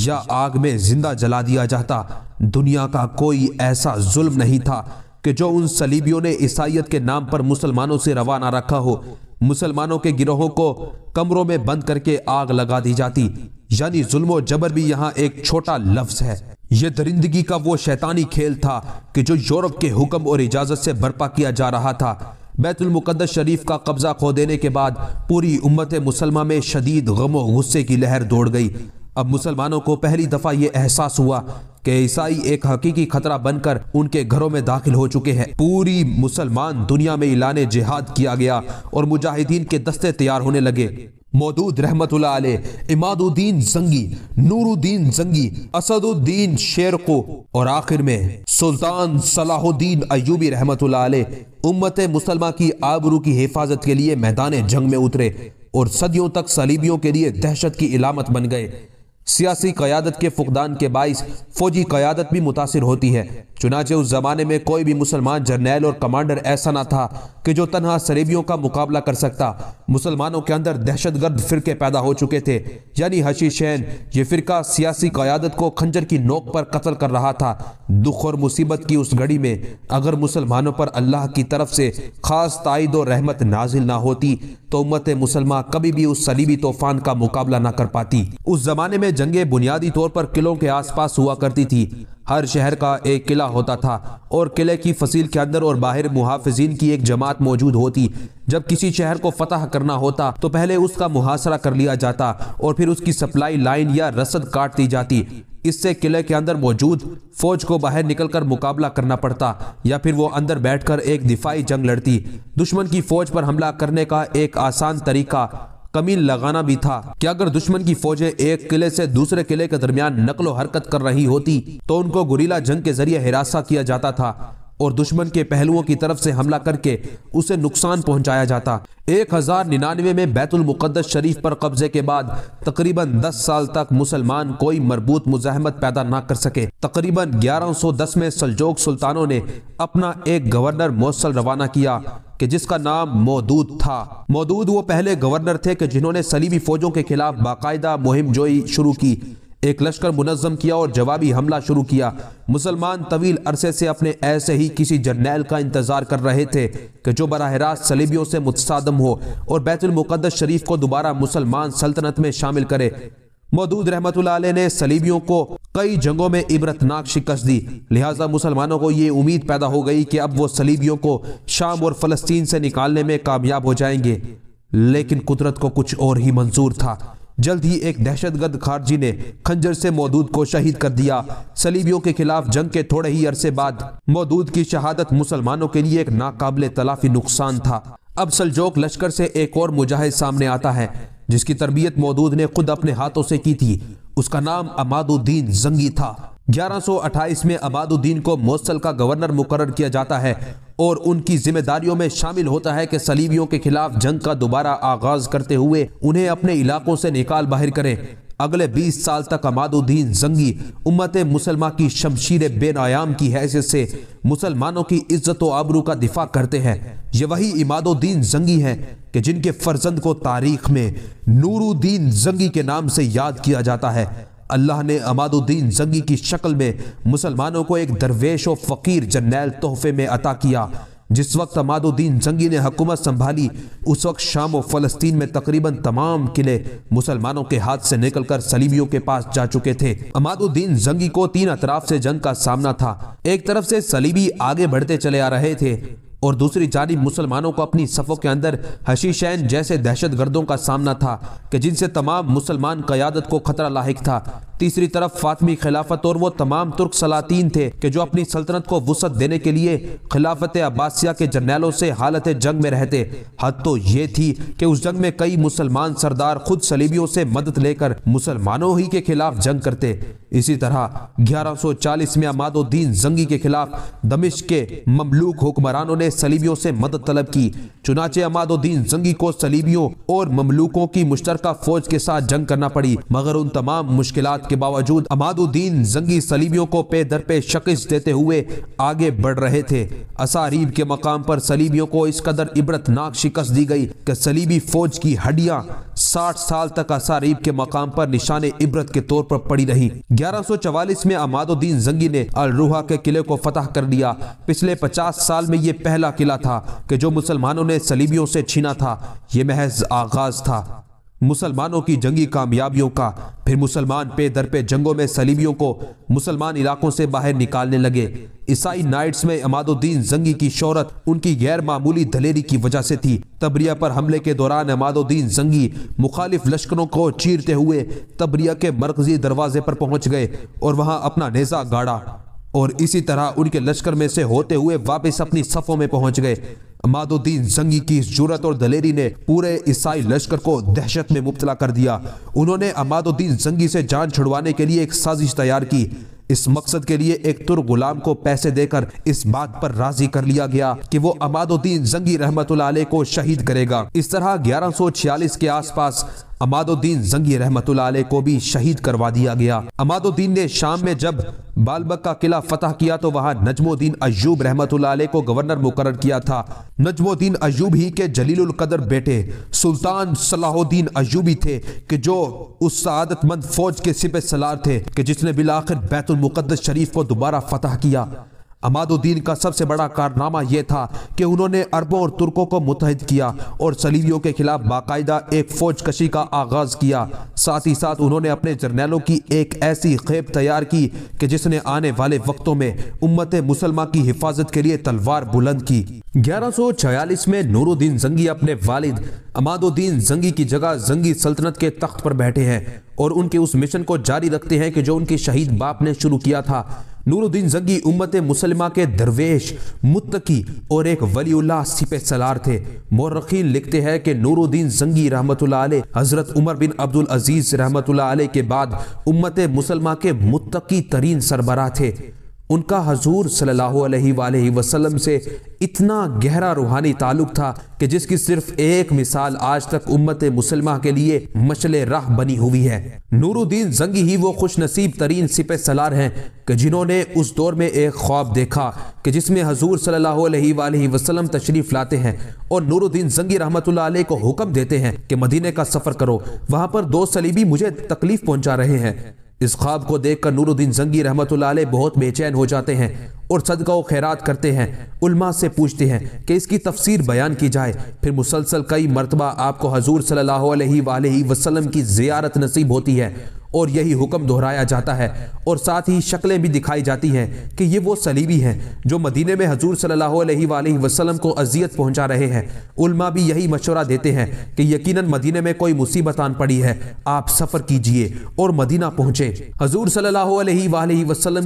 A: या आग में जिंदा जला दिया जाता दुनिया का कोई ऐसा जुल्म नहीं था कि जो उन सलीबियों ने ईसाइत के नाम पर मुसलमानों से रवाना रखा हो मुसलमानों के गिरोहों को कमरों में बंद करके आग लगा दी जाती यानी जुल्मो जबर भी यहाँ एक छोटा लफ्ज है यह दरिंदगी का वो शैतानी खेल था कि जो यूरोप के हुक्म और इजाजत से बर्पा किया जा रहा था बैतुलमुक़दस शरीफ का कब्ज़ा खो देने के बाद पूरी उम्मत मुसलमा में शदीद गमो गुस्से की लहर दौड़ गई अब मुसलमानों को पहली दफा ये एहसास हुआ कि ईसाई एक हकीकी खतरा बनकर उनके घरों में दाखिल हो चुके हैं पूरी मुसलमान दुनिया में इलान जिहाद किया गया और मुजाहिदीन के दस्ते तैयार होने लगे मौदूद रहमतुल्लाह अलैह इमादुद्दीन जंगी नूरुद्दीन जंगी असदुद्दीन शेरको और आखिर में सुल्तान सलाहुद्दीन अयूबी रहमतुल्लाह आल उम्मत मुसलमान की आबरू की हिफाजत के लिए मैदान जंग में उतरे और सदियों तक सलीबियों के लिए दहशत की इलामत बन गए सियासी क्यादत के फुकदान के बायस फौजी क्यादत भी मुतासर होती है चुनाचे उस ज़माने में कोई भी मुसलमान जर्नैल और कमांडर ऐसा ना था कि जो तनहा सरेबियों का मुकाबला कर सकता मुसलमानों के अंदर दहशत गर्द फ़िरके पैदा हो चुके थे यानी हशी शैन ये फ़िरका सियासी क्यादत को खंजर की नोक पर कत्ल कर रहा था दुख और मुसीबत की उस घड़ी में अगर मुसलमानों पर अल्लाह की तरफ से ख़ास तइद और रहमत नाजिल ना होती तो उम्मत मुसलमान कभी भी उस सलीबी तूफान का मुकाबला ना कर पाती उस जमाने में जंगे बुनियादी तौर पर किलों के आसपास हुआ करती थी हर शहर का एक किला होता था और किले की फसील के अंदर और बाहर मुहाफिजीन की एक जमात मौजूद होती जब किसी शहर को फतह करना होता तो पहले उसका मुहासरा कर लिया जाता और फिर उसकी सप्लाई लाइन या रसद काट दी जाती इससे किले के अंदर मौजूद फौज को बाहर निकलकर मुकाबला करना पड़ता या फिर वो अंदर बैठकर एक दिफाई जंग लड़ती दुश्मन की फौज पर हमला करने का एक आसान तरीका कमीन लगाना भी था कि अगर दुश्मन की फौजें एक किले से दूसरे किले के दरमियान नकलो हरकत कर रही होती तो उनको गुरीला जंग के जरिए हिरासा किया जाता था और दुश्मन के पहलुओं की तरफ से हमला करके उसे नुकसान पहुंचाया जाता एक हजार निन्यानवे में बैतुल मुकद्दस शरीफ पर कब्जे के बाद तकरीबन 10 साल तक मुसलमान कोई मरबूत मुजाहमत पैदा ना कर सके तकरीबन 1110 में सलजोग सुल्तानों ने अपना एक गवर्नर मौसल रवाना किया कि जिसका नाम मौदूद था मौदूद वो पहले गवर्नर थे कि जिन्होंने सलीबी फौजों के खिलाफ बाकायदा मुहिम जोई शुरू की एक लश्कर मुनज़म किया और जवाबी हमला शुरू किया मुसलमान तवील अरसे से अपने ऐसे ही किसी जर्नैल का इंतज़ार कर रहे थे कि जो बरह रास्त सलीबियों से मुتصادम हो और बैतुलमुक़दस शरीफ को दोबारा मुसलमान सल्तनत में शामिल करे मदूद रहमत ने सलीबियों को कई जंगों में इबरतनाक शिकस्त दी लिहाजा मुसलमानों को ये उम्मीद पैदा हो गई कि अब वो सलीबियों को शाम और फलस्तीन से निकालने में कामयाब हो जाएंगे लेकिन कुदरत को कुछ और ही मंजूर था जल्द ही एक दहशतगर्द खारजी ने खंजर से मौदूद को शहीद कर दिया सलीबियों के खिलाफ जंग के थोड़े ही अरसे बाद मौदूद की शहादत मुसलमानों के लिए एक नाकाबले तलाफी नुकसान था अब सलजोक लश्कर से एक और मुजाहिद सामने आता है जिसकी तरबियत मौदूद ने खुद अपने हाथों से की थी उसका नाम अमादुद्दीन जंगी था 1128 में अबादुद्दीन को मोसल का गवर्नर मुकर किया जाता है और उनकी जिम्मेदारियों में शामिल होता है कि सलीबियों के खिलाफ जंग का दोबारा आगाज करते हुए उन्हें अपने इलाकों से निकाल बाहर करें अगले 20 साल तक अमादुद्दीन जंगी उम्मत मुसलमा की शमशीर बेनायाम की हैसियत से मुसलमानों की इज्जत व आबरू का दिफा करते हैं ये वही इमादुद्दीन जंगी हैं कि जिनके फर्जंद को तारीख में नूरुद्दीन जंगी के नाम से याद किया जाता है अल्लाह ने अमादुद्दीन जंगी की शक्ल में मुसलमानों को एक दरवेश और फ़कीर जर्नैल तोहफे में अता किया जिस वक्त अमादुद्दीन जंगी ने हकूमत संभाली उस वक्त शाम व फलस्तीन में तकरीबन तमाम किले मुसलमानों के हाथ से निकलकर सलीमियों के पास जा चुके थे अमादुद्दीन जंगी को तीन अतराफ से जंग का सामना था एक तरफ से सलीबी आगे बढ़ते चले आ रहे थे और दूसरी जानी मुसलमानों को अपनी सफ़ों के अंदर हशीशैन जैसे दहशत गर्दों का सामना था कि जिनसे तमाम मुसलमान क़्यादत को ख़तरा लाक था तीसरी तरफ फातमी खिलाफत और वो तमाम तुर्क सलातीन थे कि जो अपनी सल्तनत को वसत देने के लिए खिलाफत अब्बासिया के जर्नैलों से हालत जंग में रहते हद तो ये थी कि उस जंग में कई मुसलमान सरदार खुद सलीबियों से मदद लेकर मुसलमानों ही के खिलाफ जंग करते इसी तरह 1140 में अमादुद्दीन जंगी के खिलाफ दमिश के ममलूक हुक्मरानों ने सलीबियों से मदद तलब की चुनाचे अमादुद्दीन जंगी को सलीबियों और ममलूकों की मुश्तरका फौज के साथ जंग करना पड़ी मगर उन तमाम मुश्किल के बावजूद अमादुद्दीन जंगी सलीबियों को पे दर पे शकिश देते हुए आगे बढ़ रहे थे असारीब के मकाम पर सलीबियों को इस कदर इबरतनाक शिकस्त दी गई कि सलीबी फौज की हड्डियां साठ साल तक असारीब के मकाम पर निशान इबरत के तौर पर पड़ी रही 1144 में अमादुद्दीन जंगी ने अलरूहा के किले को फतह कर दिया पिछले 50 साल में यह पहला किला था कि जो मुसलमानों ने सलीबियों से छीना था ये महज आगाज था मुसलमानों की जंगी कामयाबियों का फिर मुसलमान पे दर पे जंगों में सलीबियों को मुसलमान इलाकों से बाहर निकालने लगे ईसाई नाइट्स में अमादुद्दीन जंगी की शोहरत उनकी गैर मामूली दलेरी की वजह से थी तबरिया पर हमले के दौरान अमादुद्दीन जंगी मुखालिफ लश्करों को चीरते हुए तबरिया के मरकजी दरवाजे पर पहुंच गए और वहां अपना नेजा गाड़ा और इसी तरह उनके लश्कर में से होते हुए वापस अपनी सफ़ों में पहुंच गए अमादुद्दीन जंगी की जरूरत और दलेरी ने पूरे ईसाई लश्कर को दहशत में मुबतला कर दिया उन्होंने अमादुद्दीन जंगी से जान छुड़वाने के लिए एक साजिश तैयार की इस मकसद के लिए एक तुर्क गुलाम को पैसे देकर इस बात पर राजी कर लिया गया कि वो अमादुद्दीन जंगी रहमत को शहीद करेगा इस तरह ग्यारह के आसपास अमादुद्दीन जंगी रहमत को भी शहीद करवा दिया गया अमादुद्दीन ने शाम में जब बालबक का किला फतह किया तो वहां नजमुद्दीन अयूब रहमत को गवर्नर मुकर किया था नजमुद्दीन अयूब ही के जलील कदर बेटे सुल्तान सलाहुद्दीन अयूबी थे कि जो उस सदतमंद फौज के सिपे सलार थे कि जिसने बिलाखिर बैतुलमुकदस शरीफ को दोबारा फतह किया अमादुद्दीन का सबसे बड़ा कारनामा यह था कि उन्होंने अरबों और तुर्कों को मुतहद किया और सलीबियों के खिलाफ बाकायदा एक फौज कशी का आगाज किया साथ ही साथ उन्होंने अपने जर्नैलों की एक ऐसी खेप तैयार की कि जिसने आने वाले वक्तों में उम्मत मुसलमा की हिफाजत के लिए तलवार बुलंद की ग्यारह सौ छयालीस में नूरुद्दीन जंगी अपने वालिद अमादुद्दीन जंगी की जगह जंगी सल्तनत के तख्त पर बैठे हैं और उनके उस मिशन को जारी रखते हैं कि जो उनके शहीद बाप ने शुरू किया था नूरुद्दीन जंगी उम्मत मुसलमा के दरवेश मुत्तकी और एक वलीउल्ला सिपे सलार थे मोरखीन लिखते हैं कि नूरुद्दीन जंगी रहमत हज़रत उमर बिन अब्दुल अजीज़ रहमत के बाद उम्मत मुसलमा के मुत्तकी तरीन सरबरा थे उनका हजूर सल्लल्लाहु अलैहि वसल्लम से इतना गहरा रूहानी ताल्लुक था कि जिसकी सिर्फ एक मिसाल आज तक उम्मत मुसलमा के लिए मशल राह बनी हुई है नूरुद्दीन जंगी ही वो खुश नसीब तरीन सिपह सलार हैं कि जिन्होंने उस दौर में एक ख्वाब देखा कि जिसमें हजूर सल्लल्लाहु अलैहि वसल्लम तशरीफ़ लाते हैं और नूरुद्दीन जंगी रहमत को हुक्म देते हैं कि मदीने का सफ़र करो वहाँ पर दो सलीबी मुझे तकलीफ़ पहुँचा रहे हैं इस ख्वाब को देखकर नूरुद्दीन जंगी रहमत बहुत बेचैन हो जाते हैं और सदका खैरात करते हैं उल्मा से पूछते हैं कि इसकी तफसीर बयान की जाए फिर मुसलसल कई मरतबा आपको हजूर सल्ला वसलम की ज़ियारत नसीब होती है और यही हुक्म दोहराया जाता है और साथ ही शक्लें भी दिखाई जाती हैं कि ये वो सलीबी हैं जो मदीने में हजूर सल्लल्लाहु अलैहि को अजियत पहुंचा रहे हैं उल्मा भी यही मशवरा देते हैं कि यकीनन मदीने में कोई मुसीबत आन पड़ी है आप सफ़र कीजिए और मदीना पहुँचे हजूर सल्लल्लाहु अलैहि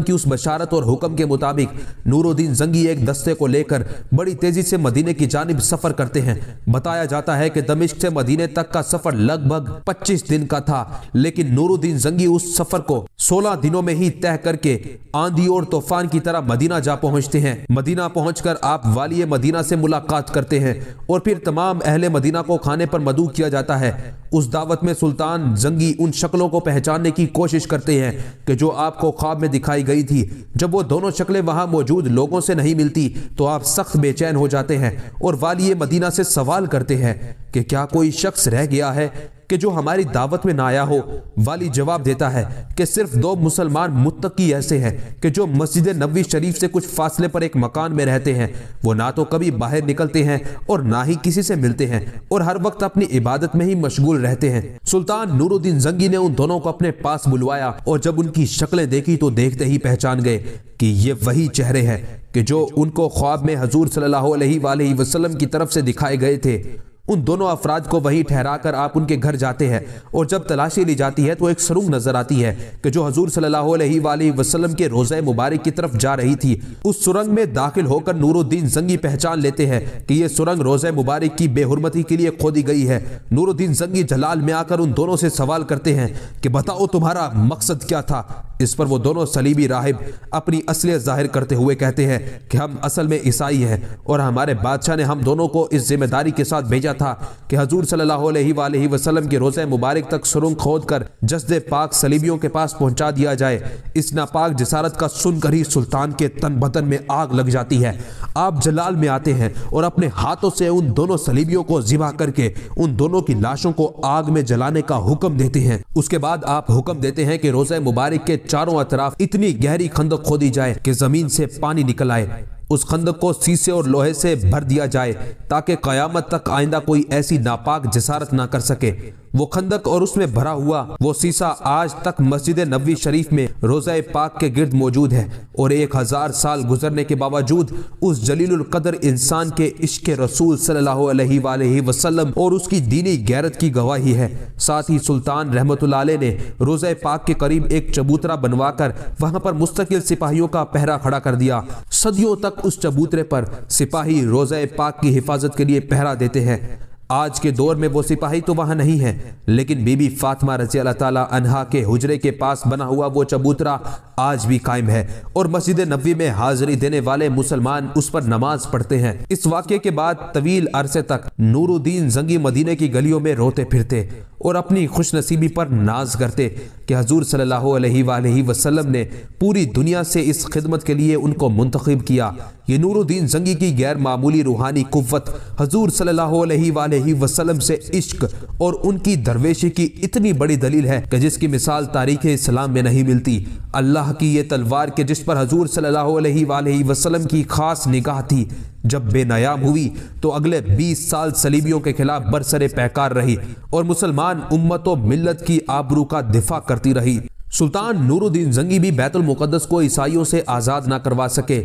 A: की उस बशारत और हुक्म के मुताबिक नूरुद्दीन जंगी एक दस्ते को लेकर बड़ी तेजी से मदीने की जानब सफर करते हैं बताया जाता है कि दमिश्क से मदीने तक का सफर लगभग 25 दिन का था लेकिन नूरुद्दीन जंगी उस सफर को 16 दिनों में ही तय करके आंधी और तूफान की तरह मदीना जा पहुंचते हैं मदीना पहुंचकर आप वाली मदीना से मुलाकात करते हैं और फिर तमाम अहले मदीना को खाने पर मधु किया जाता है उस दावत में सुल्तान जंगी उन शक्लों को पहचानने की कोशिश करते हैं कि जो आपको ख्वाब में दिखाई गई थी जब वो दोनों शक्लें वहां वहाँ मौजूद लोगों से नहीं मिलती तो आप सख्त बेचैन हो जाते हैं और वाली मदीना से सवाल करते हैं कि क्या कोई शख्स रह गया है कि जो हमारी दावत में ना आया हो वाली जवाब देता है कि सिर्फ दो मुसलमान मुतकी ऐसे हैं कि जो मस्जिद नबी शरीफ से कुछ फासले पर एक मकान में रहते हैं वो ना तो कभी बाहर निकलते हैं और ना ही किसी से मिलते हैं और हर वक्त अपनी इबादत में ही मशगूल रहते हैं सुल्तान नूरुद्दीन जंगी ने उन दोनों को अपने पास बुलवाया और जब उनकी शक्लें देखी तो देखते ही पहचान गए कि ये वही चेहरे हैं कि जो उनको ख्वाब में हजूर सल्लल्लाहु अलैहि वसल्लम की तरफ से दिखाए गए थे उन दोनों अफराद को वहीं ठहराकर आप उनके घर जाते हैं और जब तलाशी ली जाती है तो एक सुरंग नजर आती है कि जो हजूर सल्लाम के रोज़े मुबारक की तरफ जा रही थी उस सुरंग में दाखिल होकर नूरुद्दीन जंगी पहचान लेते हैं कि यह सुरंग रोज़े मुबारक की बेहरमती के लिए खोदी गई है नूरुद्दीन जंगी जलाल में आकर उन दोनों से सवाल करते हैं कि बताओ तुम्हारा मकसद क्या था इस पर वो दोनों सलीबी राहिब अपनी असलियत जाहिर करते हुए कहते हैं कि हम असल में ईसाई हैं और हमारे बादशाह ने हम दोनों को इस जिम्मेदारी के साथ भेजा था कि हजूर सल्लल्लाहु के रोज़े मुबारक तक सुरंग खोद कर जसद पाक सलीबियों के पास पहुंचा दिया जाए इस नापाक जसारत का सुनकर ही सुल्तान के तन बतन में आग लग जाती है आप जलाल में आते हैं और अपने हाथों से उन दोनों सलीबियों को जिबा करके उन दोनों की लाशों को आग में जलाने का हुक्म देते हैं उसके बाद आप हुक्म देते हैं कि रोज़े मुबारक के चारों अतराफ इतनी गहरी खंदक खोदी जाए कि जमीन से पानी निकल आए उस खंदक को शीशे और लोहे से भर दिया जाए ताकि कयामत तक आइंदा कोई ऐसी नापाक जसारत ना कर सके वो खंदक और उसमें भरा हुआ वो शीशा आज तक मस्जिद नबी शरीफ में रोजा पाक के गिर्द मौजूद है और एक हजार साल गुजरने के बावजूद उस जलील कदर इंसान के इश्क रसूल सल्लाम और उसकी दीनी गैरत की गवाही है साथ ही सुल्तान रहमत ने रोजा पाक के करीब एक चबूतरा बनवाकर वहां पर मुस्तकिल सिपाहियों का पहरा खड़ा कर दिया सदियों तक उस चबूतरे पर सिपाही रोजा पाक की हिफाजत के लिए पहरा देते हैं आज के दौर में वो सिपाही तो वहां नहीं है लेकिन बीबी फातिमा रजी अल्लाह अनहा के हुजरे के पास बना हुआ वो चबूतरा आज भी कायम है और मस्जिद नबी में हाजिरी देने वाले मुसलमान उस पर नमाज पढ़ते हैं इस वाक्य के बाद तवील अरसे तक नूरुद्दीन जंगी मदीने की गलियों में रोते फिरते और अपनी खुश नसीबी पर नाज करते कि हजूर सल्लल्लाहु अलैहि वसल्लम ने पूरी दुनिया से इस खिदमत के लिए उनको मुंतखब किया ये नूरुद्दीन जंगी की गैर मामूली रूहानी कुत हजूर सल्लल्लाहु अलैहि वसल्लम से इश्क और उनकी दरवेशी की इतनी बड़ी दलील है कि जिसकी मिसाल तारीख इस्लाम में नहीं मिलती अल्लाह की ये तलवार के जिस पर हजूर सल्लल्लाहु अलैहि वसल्लम की खास निगाह थी जब बेनायाब हुई तो अगले 20 साल सलीबियों के खिलाफ बरसरे पैकार रही और मुसलमान उम्मत मिल्लत की आबरू का दिफा करती रही सुल्तान नूरुद्दीन जंगी भी बैतुल मुकद्दस को ईसाइयों से आज़ाद ना करवा सके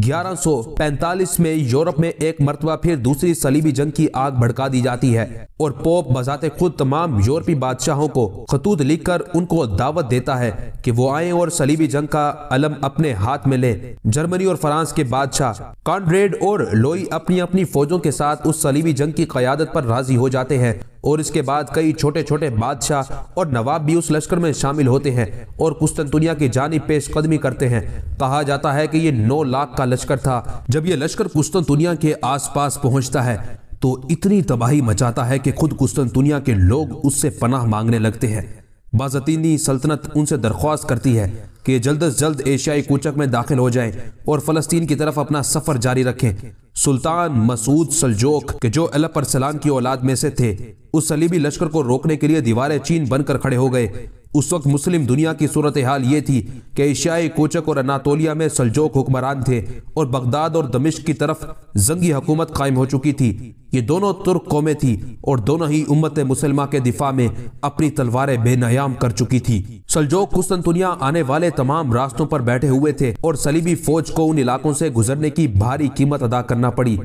A: 1145 में यूरोप में एक मरतबा फिर दूसरी सलीबी जंग की आग भड़का दी जाती है और पोप बजाते खुद तमाम यूरोपी बादशाहों को खतूत लिखकर उनको दावत देता है कि वो आए और सलीबी जंग का अलम अपने हाथ में लें जर्मनी और फ्रांस के बादशाह कॉन्ड्रेड और लोई अपनी अपनी फौजों के साथ उस सलीबी जंग की क्यादत पर राजी हो जाते हैं और इसके बाद कई छोटे छोटे बादशाह और नवाब भी उस लश्कर में शामिल होते हैं और कुस्तंतुनिया की जानी पेश कदमी करते हैं कहा जाता है कि ये नौ लाख का लश्कर था जब ये लश्कर कुस्तंतुनिया के आसपास पहुंचता है तो इतनी तबाही मचाता है कि खुद कुस्तंतुनिया के लोग उससे पनाह मांगने लगते हैं बाज़तीनी सल्तनत उनसे दरख्वास्त करती है कि जल्द अज जल्द एशियाई कूचक में दाखिल हो जाएं और फ़लस्तीन की तरफ अपना सफ़र जारी रखें सुल्तान मसूद सलजोक के जो अल्लाह सलाम की औलाद में से थे उस सलीबी लश्कर को रोकने के लिए दीवारें चीन बनकर खड़े हो गए उस वक्त मुस्लिम दुनिया की सूरत हाल ये थी कि एशियाई कोचक और अनातोलिया में सलजोक हुक्मरान थे और बगदाद और दमिश की तरफ जंगी हुकूमत कायम हो चुकी थी ये दोनों तुर्क कौमें थी और दोनों ही उम्मत मुसलमा के दिफा में अपनी तलवारें बेनयाम कर चुकी थी सलजोक कुस्तनतुनिया आने वाले तमाम रास्तों पर बैठे हुए थे और सलीबी फौज को उन इलाकों से गुजरने की भारी कीमत अदा करना पड़ी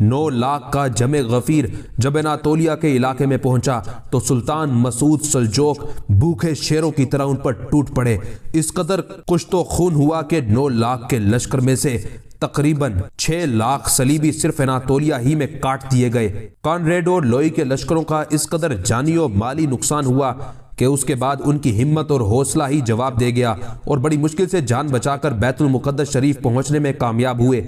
A: नौ लाख का जमे गफीर जब एनातोलिया के इलाके में पहुंचा तो सुल्तान मसूद सलजोक भूखे शेरों की तरह उन पर टूट पड़े इस कदर कुछ तो खून हुआ कि नौ लाख के लश्कर में से तकरीबन छह लाख सलीबी सिर्फ एनातोलिया ही में काट दिए गए कॉनरेड और लोई के लश्करों का इस कदर जानी और माली नुकसान हुआ कि उसके बाद उनकी हिम्मत और हौसला ही जवाब दे गया और बड़ी मुश्किल से जान बचाकर बैतुल मुकद्दस शरीफ पहुंचने में कामयाब हुए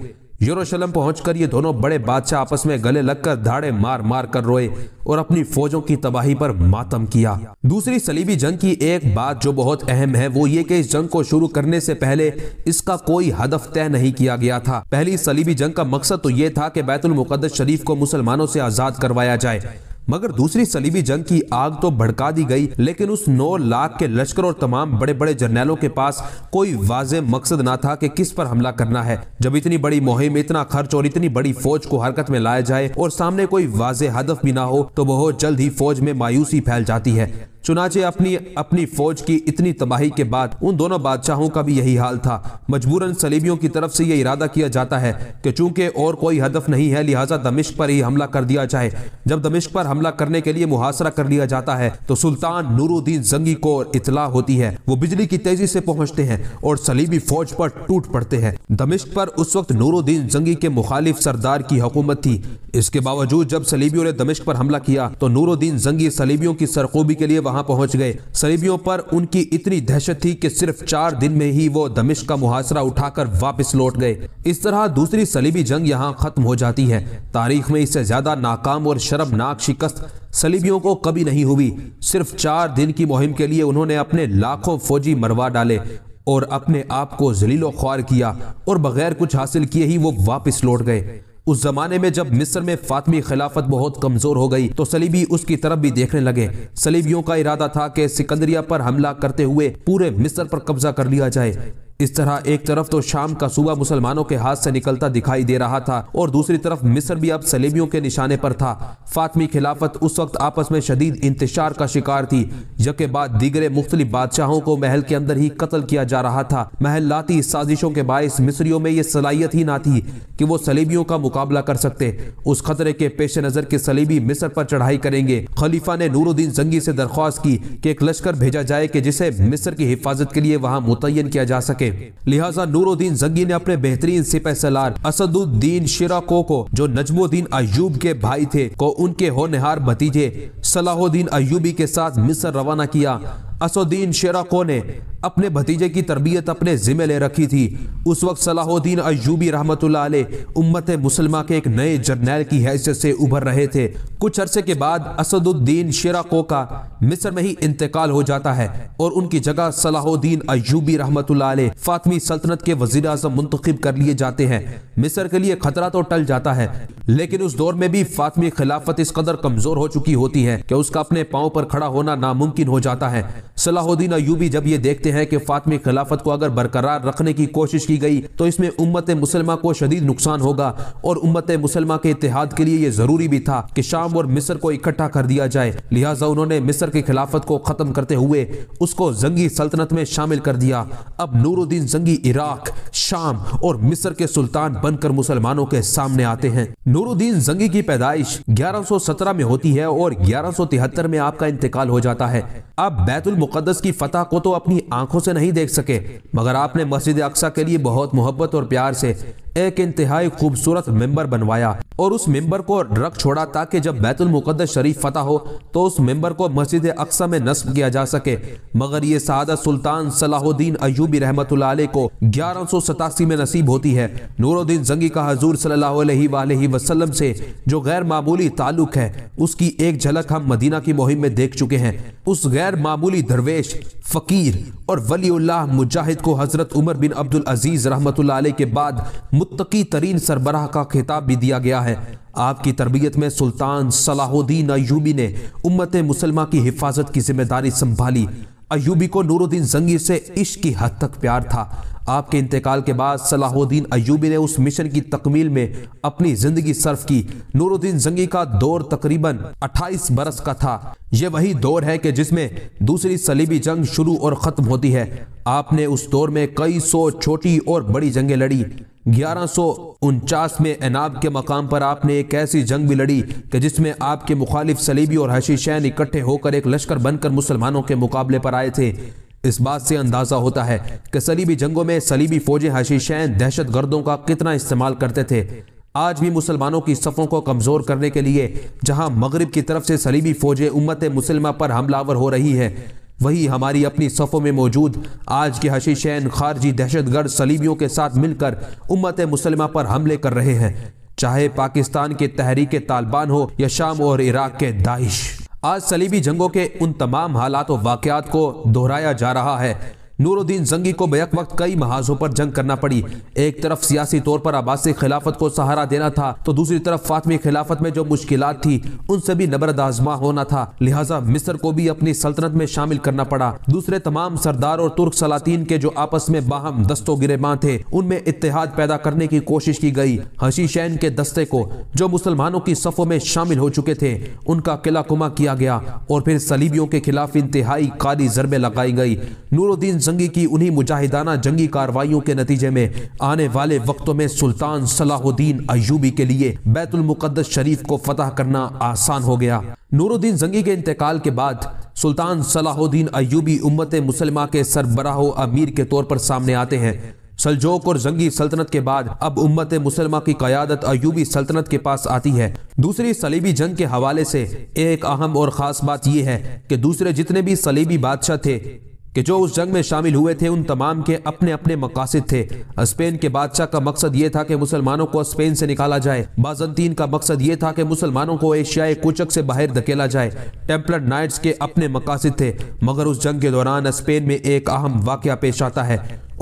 A: यरूशलेम पहुंचकर ये दोनों बड़े बादशाह आपस में गले लगकर धाड़े मार मार कर रोए और अपनी फौजों की तबाही पर मातम किया दूसरी सलीबी जंग की एक बात जो बहुत अहम है वो ये कि इस जंग को शुरू करने से पहले इसका कोई हदफ तय नहीं किया गया था पहली सलीबी जंग का मकसद तो ये था कि बैतुल मुकदस शरीफ को मुसलमानों से आजाद करवाया जाए मगर दूसरी सलीबी जंग की आग तो भड़का दी गई लेकिन उस 9 लाख के लश्कर और तमाम बड़े बड़े जर्नैलों के पास कोई वाज मकसद ना था कि किस पर हमला करना है जब इतनी बड़ी मुहिम इतना खर्च और इतनी बड़ी फौज को हरकत में लाया जाए और सामने कोई वाज हदफ भी ना हो तो बहुत जल्द ही फौज में मायूसी फैल जाती है चुनाचे अपनी अपनी फौज की इतनी तबाही के बाद उन दोनों बादशाहों का भी यही हाल था मजबूरन सलीबियों की तरफ से यह इरादा किया जाता है कि चूंकि और कोई हदफ नहीं है लिहाजा दमिश्क पर ही हमला कर दिया जाए जब दमिश्क पर हमला करने के लिए मुहासरा कर लिया जाता है तो सुल्तान नूरुद्दीन जंगी को इतला होती है वो बिजली की तेजी से पहुंचते हैं और सलीबी फौज पर टूट पड़ते हैं दमिश्क पर उस वक्त नूरुद्दीन जंगी के मुखालिफ सरदार की हुकूमत थी इसके बावजूद जब सलीबियों ने दमिश्क पर हमला किया तो नूरुद्दीन जंगी सलीबियों की सरकोबी के लिए वहां वहां पहुंच गए सलीबियों पर उनकी इतनी दहशत थी कि सिर्फ चार दिन में ही वो दमिश का मुहासरा उठाकर वापस लौट गए इस तरह दूसरी सलीबी जंग यहां खत्म हो जाती है तारीख में इससे ज्यादा नाकाम और शर्मनाक शिकस्त सलीबियों को कभी नहीं हुई सिर्फ चार दिन की मुहिम के लिए उन्होंने अपने लाखों फौजी मरवा डाले और अपने आप को जलीलो ख्वार किया और बगैर कुछ हासिल किए ही वो वापस लौट गए उस जमाने में जब मिस्र में फातमी खिलाफत बहुत कमजोर हो गई तो सलीबी उसकी तरफ भी देखने लगे सलीबियों का इरादा था कि सिकंदरिया पर हमला करते हुए पूरे मिस्र पर कब्जा कर लिया जाए इस तरह एक तरफ तो शाम का सुबह मुसलमानों के हाथ से निकलता दिखाई दे रहा था और दूसरी तरफ मिस्र भी अब सलेबियों के निशाने पर था फातमी खिलाफत उस वक्त आपस में शदीद इंतशार का शिकार थी जबकि बाद दीगरे मुख्तलिफ बादशाहों को महल के अंदर ही कत्ल किया जा रहा था महलाती साजिशों के बायस मिस्रियों में ये सलाहियत ही ना थी कि वो सलेबियों का मुकाबला कर सकते उस खतरे के पेश नज़र के सलीबी मिस्र पर चढ़ाई करेंगे खलीफा ने नूरुद्दीन जंगी से दरख्वास्त की कि एक लश्कर भेजा जाए कि जिसे मिस्र की हिफाजत के लिए वहाँ मुतन किया जा सके सके लिहाजा नूरुद्दीन जंगी ने अपने बेहतरीन सिपह सलार असदुद्दीन शिराको को जो नजमुद्दीन अयूब के भाई थे को उनके होनहार भतीजे सलाहुद्दीन अयूबी के साथ मिस्र रवाना किया असुद्दीन शेराको ने अपने भतीजे की तरबियत अपने ज़िम्मे ले रखी थी उस वक्त सलाहुद्दीन अयूबी रहमत उम्मत मुसलमा के एक नए जर्नैल की हैसियत से उभर रहे थे कुछ अरसे के बाद असदुद्दीन शेराको का मिस्र में ही इंतकाल हो जाता है और उनकी जगह सलाहुद्दीन अयूबी रहमत फातमी सल्तनत के वजीर अजम मुंतब कर लिए जाते हैं मिस्र के लिए खतरा तो टल जाता है लेकिन उस दौर में भी फातमी खिलाफत इस कदर कमजोर हो चुकी होती है कि उसका अपने पाँव पर खड़ा होना नामुमकिन हो जाता है सलाहुद्दीन अयूबी जब ये देखते हैं कि फातमी खिलाफत को अगर बरकरार रखने की कोशिश की गई तो इसमें उम्मत मुसलमा को शदीद नुकसान होगा और उम्मत मुसलमा के इतिहाद के लिए ये ज़रूरी भी था कि शाम और मिस्र को इकट्ठा कर दिया जाए लिहाजा उन्होंने मिस्र की खिलाफत को ख़त्म करते हुए उसको जंगी सल्तनत में शामिल कर दिया अब नूरुद्दीन जंगी इराक शाम और मिस्र के सुल्तान बनकर मुसलमानों के सामने आते हैं नूरुद्दीन जंगी की पैदाइश ग्यारह सौ सत्रह में होती है और ग्यारह सौ तिहत्तर में आपका इंतकाल हो जाता है आप बैतुल मुकद्दस की फतह को तो अपनी आंखों से नहीं देख सके मगर आपने मस्जिद अक्सा के लिए बहुत मोहब्बत और प्यार से एक इंतहाई खूबसूरत मेंबर बनवाया और उस मेंबर को रख छोड़ा ताकि जब बैतुल मुकद्दस शरीफ फतह हो तो उस मेंबर को मस्जिद अक्सा में नस्ब किया जा सके मगर ये सादा सुल्तान सलाहुद्दीन अयूबी रहमत को ग्यारह सौ सतासी में नसीब होती है नूरुद्दीन जंगी का हजूर सल्लाम से जो गैर मामूली ताल्लुक है उसकी एक झलक हम मदीना की मुहिम में देख चुके हैं उस गैर गैर मामूली दरवेश फ़कीर और वलीउल्लाह मुजाहिद को हज़रत उमर बिन अब्दुल अजीज़ रहमत के बाद मुतकी तरीन सरबराह का खिताब भी दिया गया है आपकी तरबियत में सुल्तान सलाहुद्दीन अयूबी ने उम्मत मुसलमा की हिफाजत की जिम्मेदारी संभाली अयूबी को नूरुद्दीन जंगी से इश्क की हद तक प्यार था आपके इंतकाल के बाद सलाहुद्दीन अयूबी ने उस मिशन की तकमील में अपनी ज़िंदगी सर्फ की नूरुद्दीन जंगी का दौर तकरीबन 28 बरस का था यह वही दौर है कि जिसमें दूसरी सलीबी जंग शुरू और ख़त्म होती है आपने उस दौर में कई सौ छोटी और बड़ी जंगें लड़ी ग्यारह में एनाब के मकाम पर आपने एक ऐसी जंग भी लड़ी कि जिसमें आपके मुखालिफ सलीबी और हशीशैन इकट्ठे होकर एक लश्कर बनकर मुसलमानों के मुकाबले पर आए थे इस बात से अंदाज़ा होता है कि सलीबी जंगों में सलीबी फौजें हशीशैन दहशत गर्दों का कितना इस्तेमाल करते थे आज भी मुसलमानों की सफ़ों को कमज़ोर करने के लिए जहां मगरब की तरफ से सलीबी फौजें उम्मत मुसलमा पर हमलावर हो रही है वही हमारी अपनी सफ़ों में मौजूद आज के हशीशैन खारजी दहशतगर्द सलीबियों के साथ मिलकर उम्मत मुसलमा पर हमले कर रहे हैं चाहे पाकिस्तान के तहरीक तालिबान हो या शाम और इराक के दाइश आज सलीबी जंगों के उन तमाम हालात व को दोहराया जा रहा है नूरुद्दीन जंगी को बैक वक्त कई महाजों पर जंग करना पड़ी एक तरफ सियासी तौर पर आबासी खिलाफत को सहारा देना था तो दूसरी तरफ फातमी खिलाफत में जो मुश्किल थी उनसे भी नबरद आजमा होना था लिहाजा मिस्र को भी अपनी सल्तनत में शामिल करना पड़ा दूसरे तमाम सरदार और तुर्क सलातीन के जो आपस में बाहम दस्तों गिरेबां थे उनमें इतिहाद पैदा करने की कोशिश की गई हशीशैन के दस्ते को जो मुसलमानों की सफों में शामिल हो चुके थे उनका किला कुमा किया गया और फिर सलीबियों के खिलाफ इंतहाई कारी जरबे लगाई गई नूरुद्दीन जंगी की उन्हीं मुजाहिदाना जंगी कार्रवाइयों के नतीजे में आने वाले वक्तों में सुल्तान सलाहुद्दीन अयूबी के लिए बैतुलमुक़दस शरीफ को फतह करना आसान हो गया नूरुद्दीन जंगी के इंतकाल के बाद सुल्तान सलाहुद्दीन अयूबी उम्मत मुसलमा के सरबराह अमीर के तौर पर सामने आते हैं सलजोक और जंगी सल्तनत के बाद अब उम्मत मुसलमा की कयादत अयूबी सल्तनत के पास आती है दूसरी सलीबी जंग के हवाले से एक अहम और ख़ास बात यह है कि दूसरे जितने भी सलीबी बादशाह थे कि जो उस जंग में शामिल हुए थे उन तमाम के अपने अपने मकासद थे स्पेन के बादशाह का मकसद ये था कि मुसलमानों को स्पेन से निकाला जाए बाजंतीन का मकसद ये था कि मुसलमानों को एशियाई कुचक से बाहर धकेला जाए टेम्पलर नाइट्स के अपने मकासद थे मगर उस जंग के दौरान स्पेन में एक अहम वाक़ पेश आता है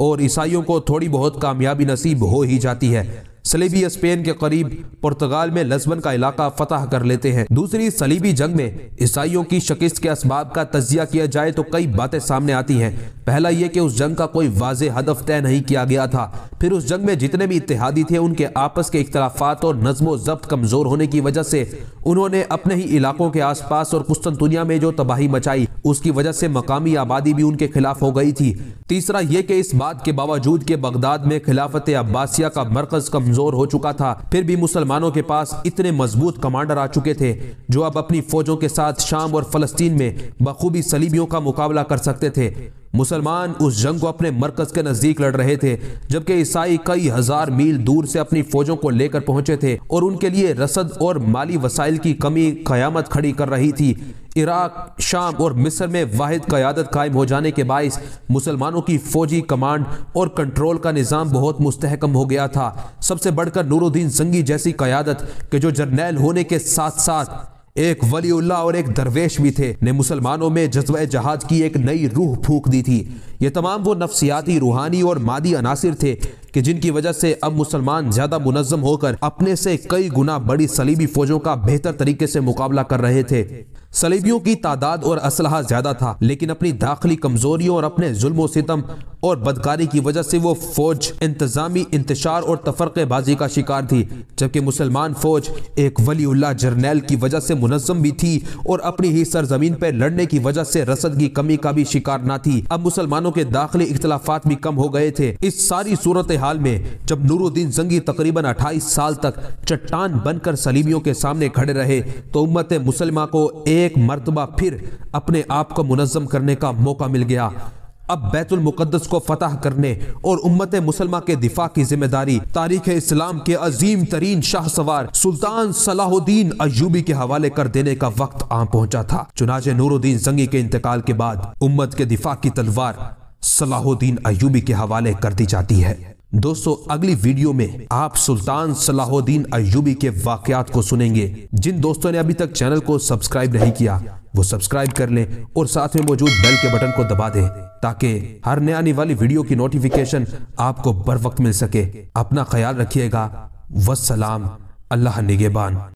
A: और ईसाइयों को थोड़ी बहुत कामयाबी नसीब हो ही जाती है सलीबी स्पेन के करीब पुर्तगाल में लजबन का इलाका फतह कर लेते हैं दूसरी सलीबी जंग में ईसाइयों की शिकस्त के इसबाब का तजिया किया जाए तो कई बातें सामने आती हैं पहला ये कि उस जंग का कोई वाज हदफ तय नहीं किया गया था फिर उस जंग में जितने भी इतिहादी थे उनके आपस के इख्तलाफात और नज्म जब्त कमजोर होने की वजह से उन्होंने अपने ही इलाकों के आस पास और दुनिया में जो तबाही मचाई उसकी वजह से मकामी आबादी भी उनके खिलाफ हो गई थी तीसरा ये कि इस बात के बावजूद के बगदाद में खिलाफत अब्बासिया का मरकज कमजोर कमजोर हो चुका था फिर भी मुसलमानों के पास इतने मजबूत कमांडर आ चुके थे जो अब अपनी फौजों के साथ शाम और फलस्तीन में बखूबी सलीबियों का मुकाबला कर सकते थे मुसलमान उस जंग को अपने मरकज के नजदीक लड़ रहे थे जबकि ईसाई कई हजार मील दूर से अपनी फौजों को लेकर पहुंचे थे और उनके लिए रसद और माली वसाइल की कमी कयामत खड़ी कर रही थी इराक शाम और मिस्र में वाहिद क़्यादत कायम हो जाने के बायस मुसलमानों की फ़ौजी कमांड और कंट्रोल का निज़ाम बहुत मुस्तहकम हो गया था सबसे बढ़कर नूरुद्दीन संगी जैसी क़्यादत के जो जर्नैल होने के साथ साथ एक वलीउल्ला और एक दरवेश भी थे ने मुसलमानों में जज्व जहाज की एक नई रूह फूक दी थी ये तमाम वो नफसियाती रूहानी और मादी अनासर थे कि जिनकी वजह से अब मुसलमान ज्यादा मुनजम होकर अपने से कई गुना बड़ी सलीबी फौजों का बेहतर तरीके से मुकाबला कर रहे थे सलीबियों की तादाद और असलहा ज्यादा था लेकिन अपनी दाखिली कमजोरियों और अपने जुल्म सितम और बदकारी की वजह से वो फौज इंतजामी इंतजार और तफरकेबाजी का शिकार थी जबकि मुसलमान फौज एक वलीउल्ला जर्नैल की वजह से मुनजम भी थी और अपनी ही सरजमीन पर लड़ने की वजह से रसद की कमी का भी शिकार न थी अब मुसलमानों के दाखिली इख्तलाफात भी कम हो गए थे इस सारी सूरत हाल में जब नूरुद्दीन जंगी तकरीबन 28 साल तक चट्टान बनकर सलीमियों के सामने खड़े रहे तो उम्मत मुसलमा को एक मरतबा फिर अपने आप को मुनज़म करने का मौका मिल गया अब बैतुल मुकद्दस को फतह करने और उम्मत मुसलमा के दिफा की जिम्मेदारी तारीख इस्लाम के अजीम तरीन शाह सवार सुल्तान सलाहुद्दीन अयूबी के हवाले कर देने का वक्त आ पहुंचा था चुनाचे नूरुद्दीन जंगी के इंतकाल के बाद उम्मत के दिफा की तलवार सलाहुद्दीन अयूबी के हवाले कर दी जाती है दोस्तों अगली वीडियो में आप सुल्तान सलाहुद्दीन अयूबी के वाकयात को सुनेंगे जिन दोस्तों ने अभी तक चैनल को सब्सक्राइब नहीं किया वो सब्सक्राइब कर लें और साथ में मौजूद बेल के बटन को दबा दें ताकि हर नए आने वाली वीडियो की नोटिफिकेशन आपको बर वक्त मिल सके अपना ख्याल रखिएगा वसलाम अल्लाह निगेबान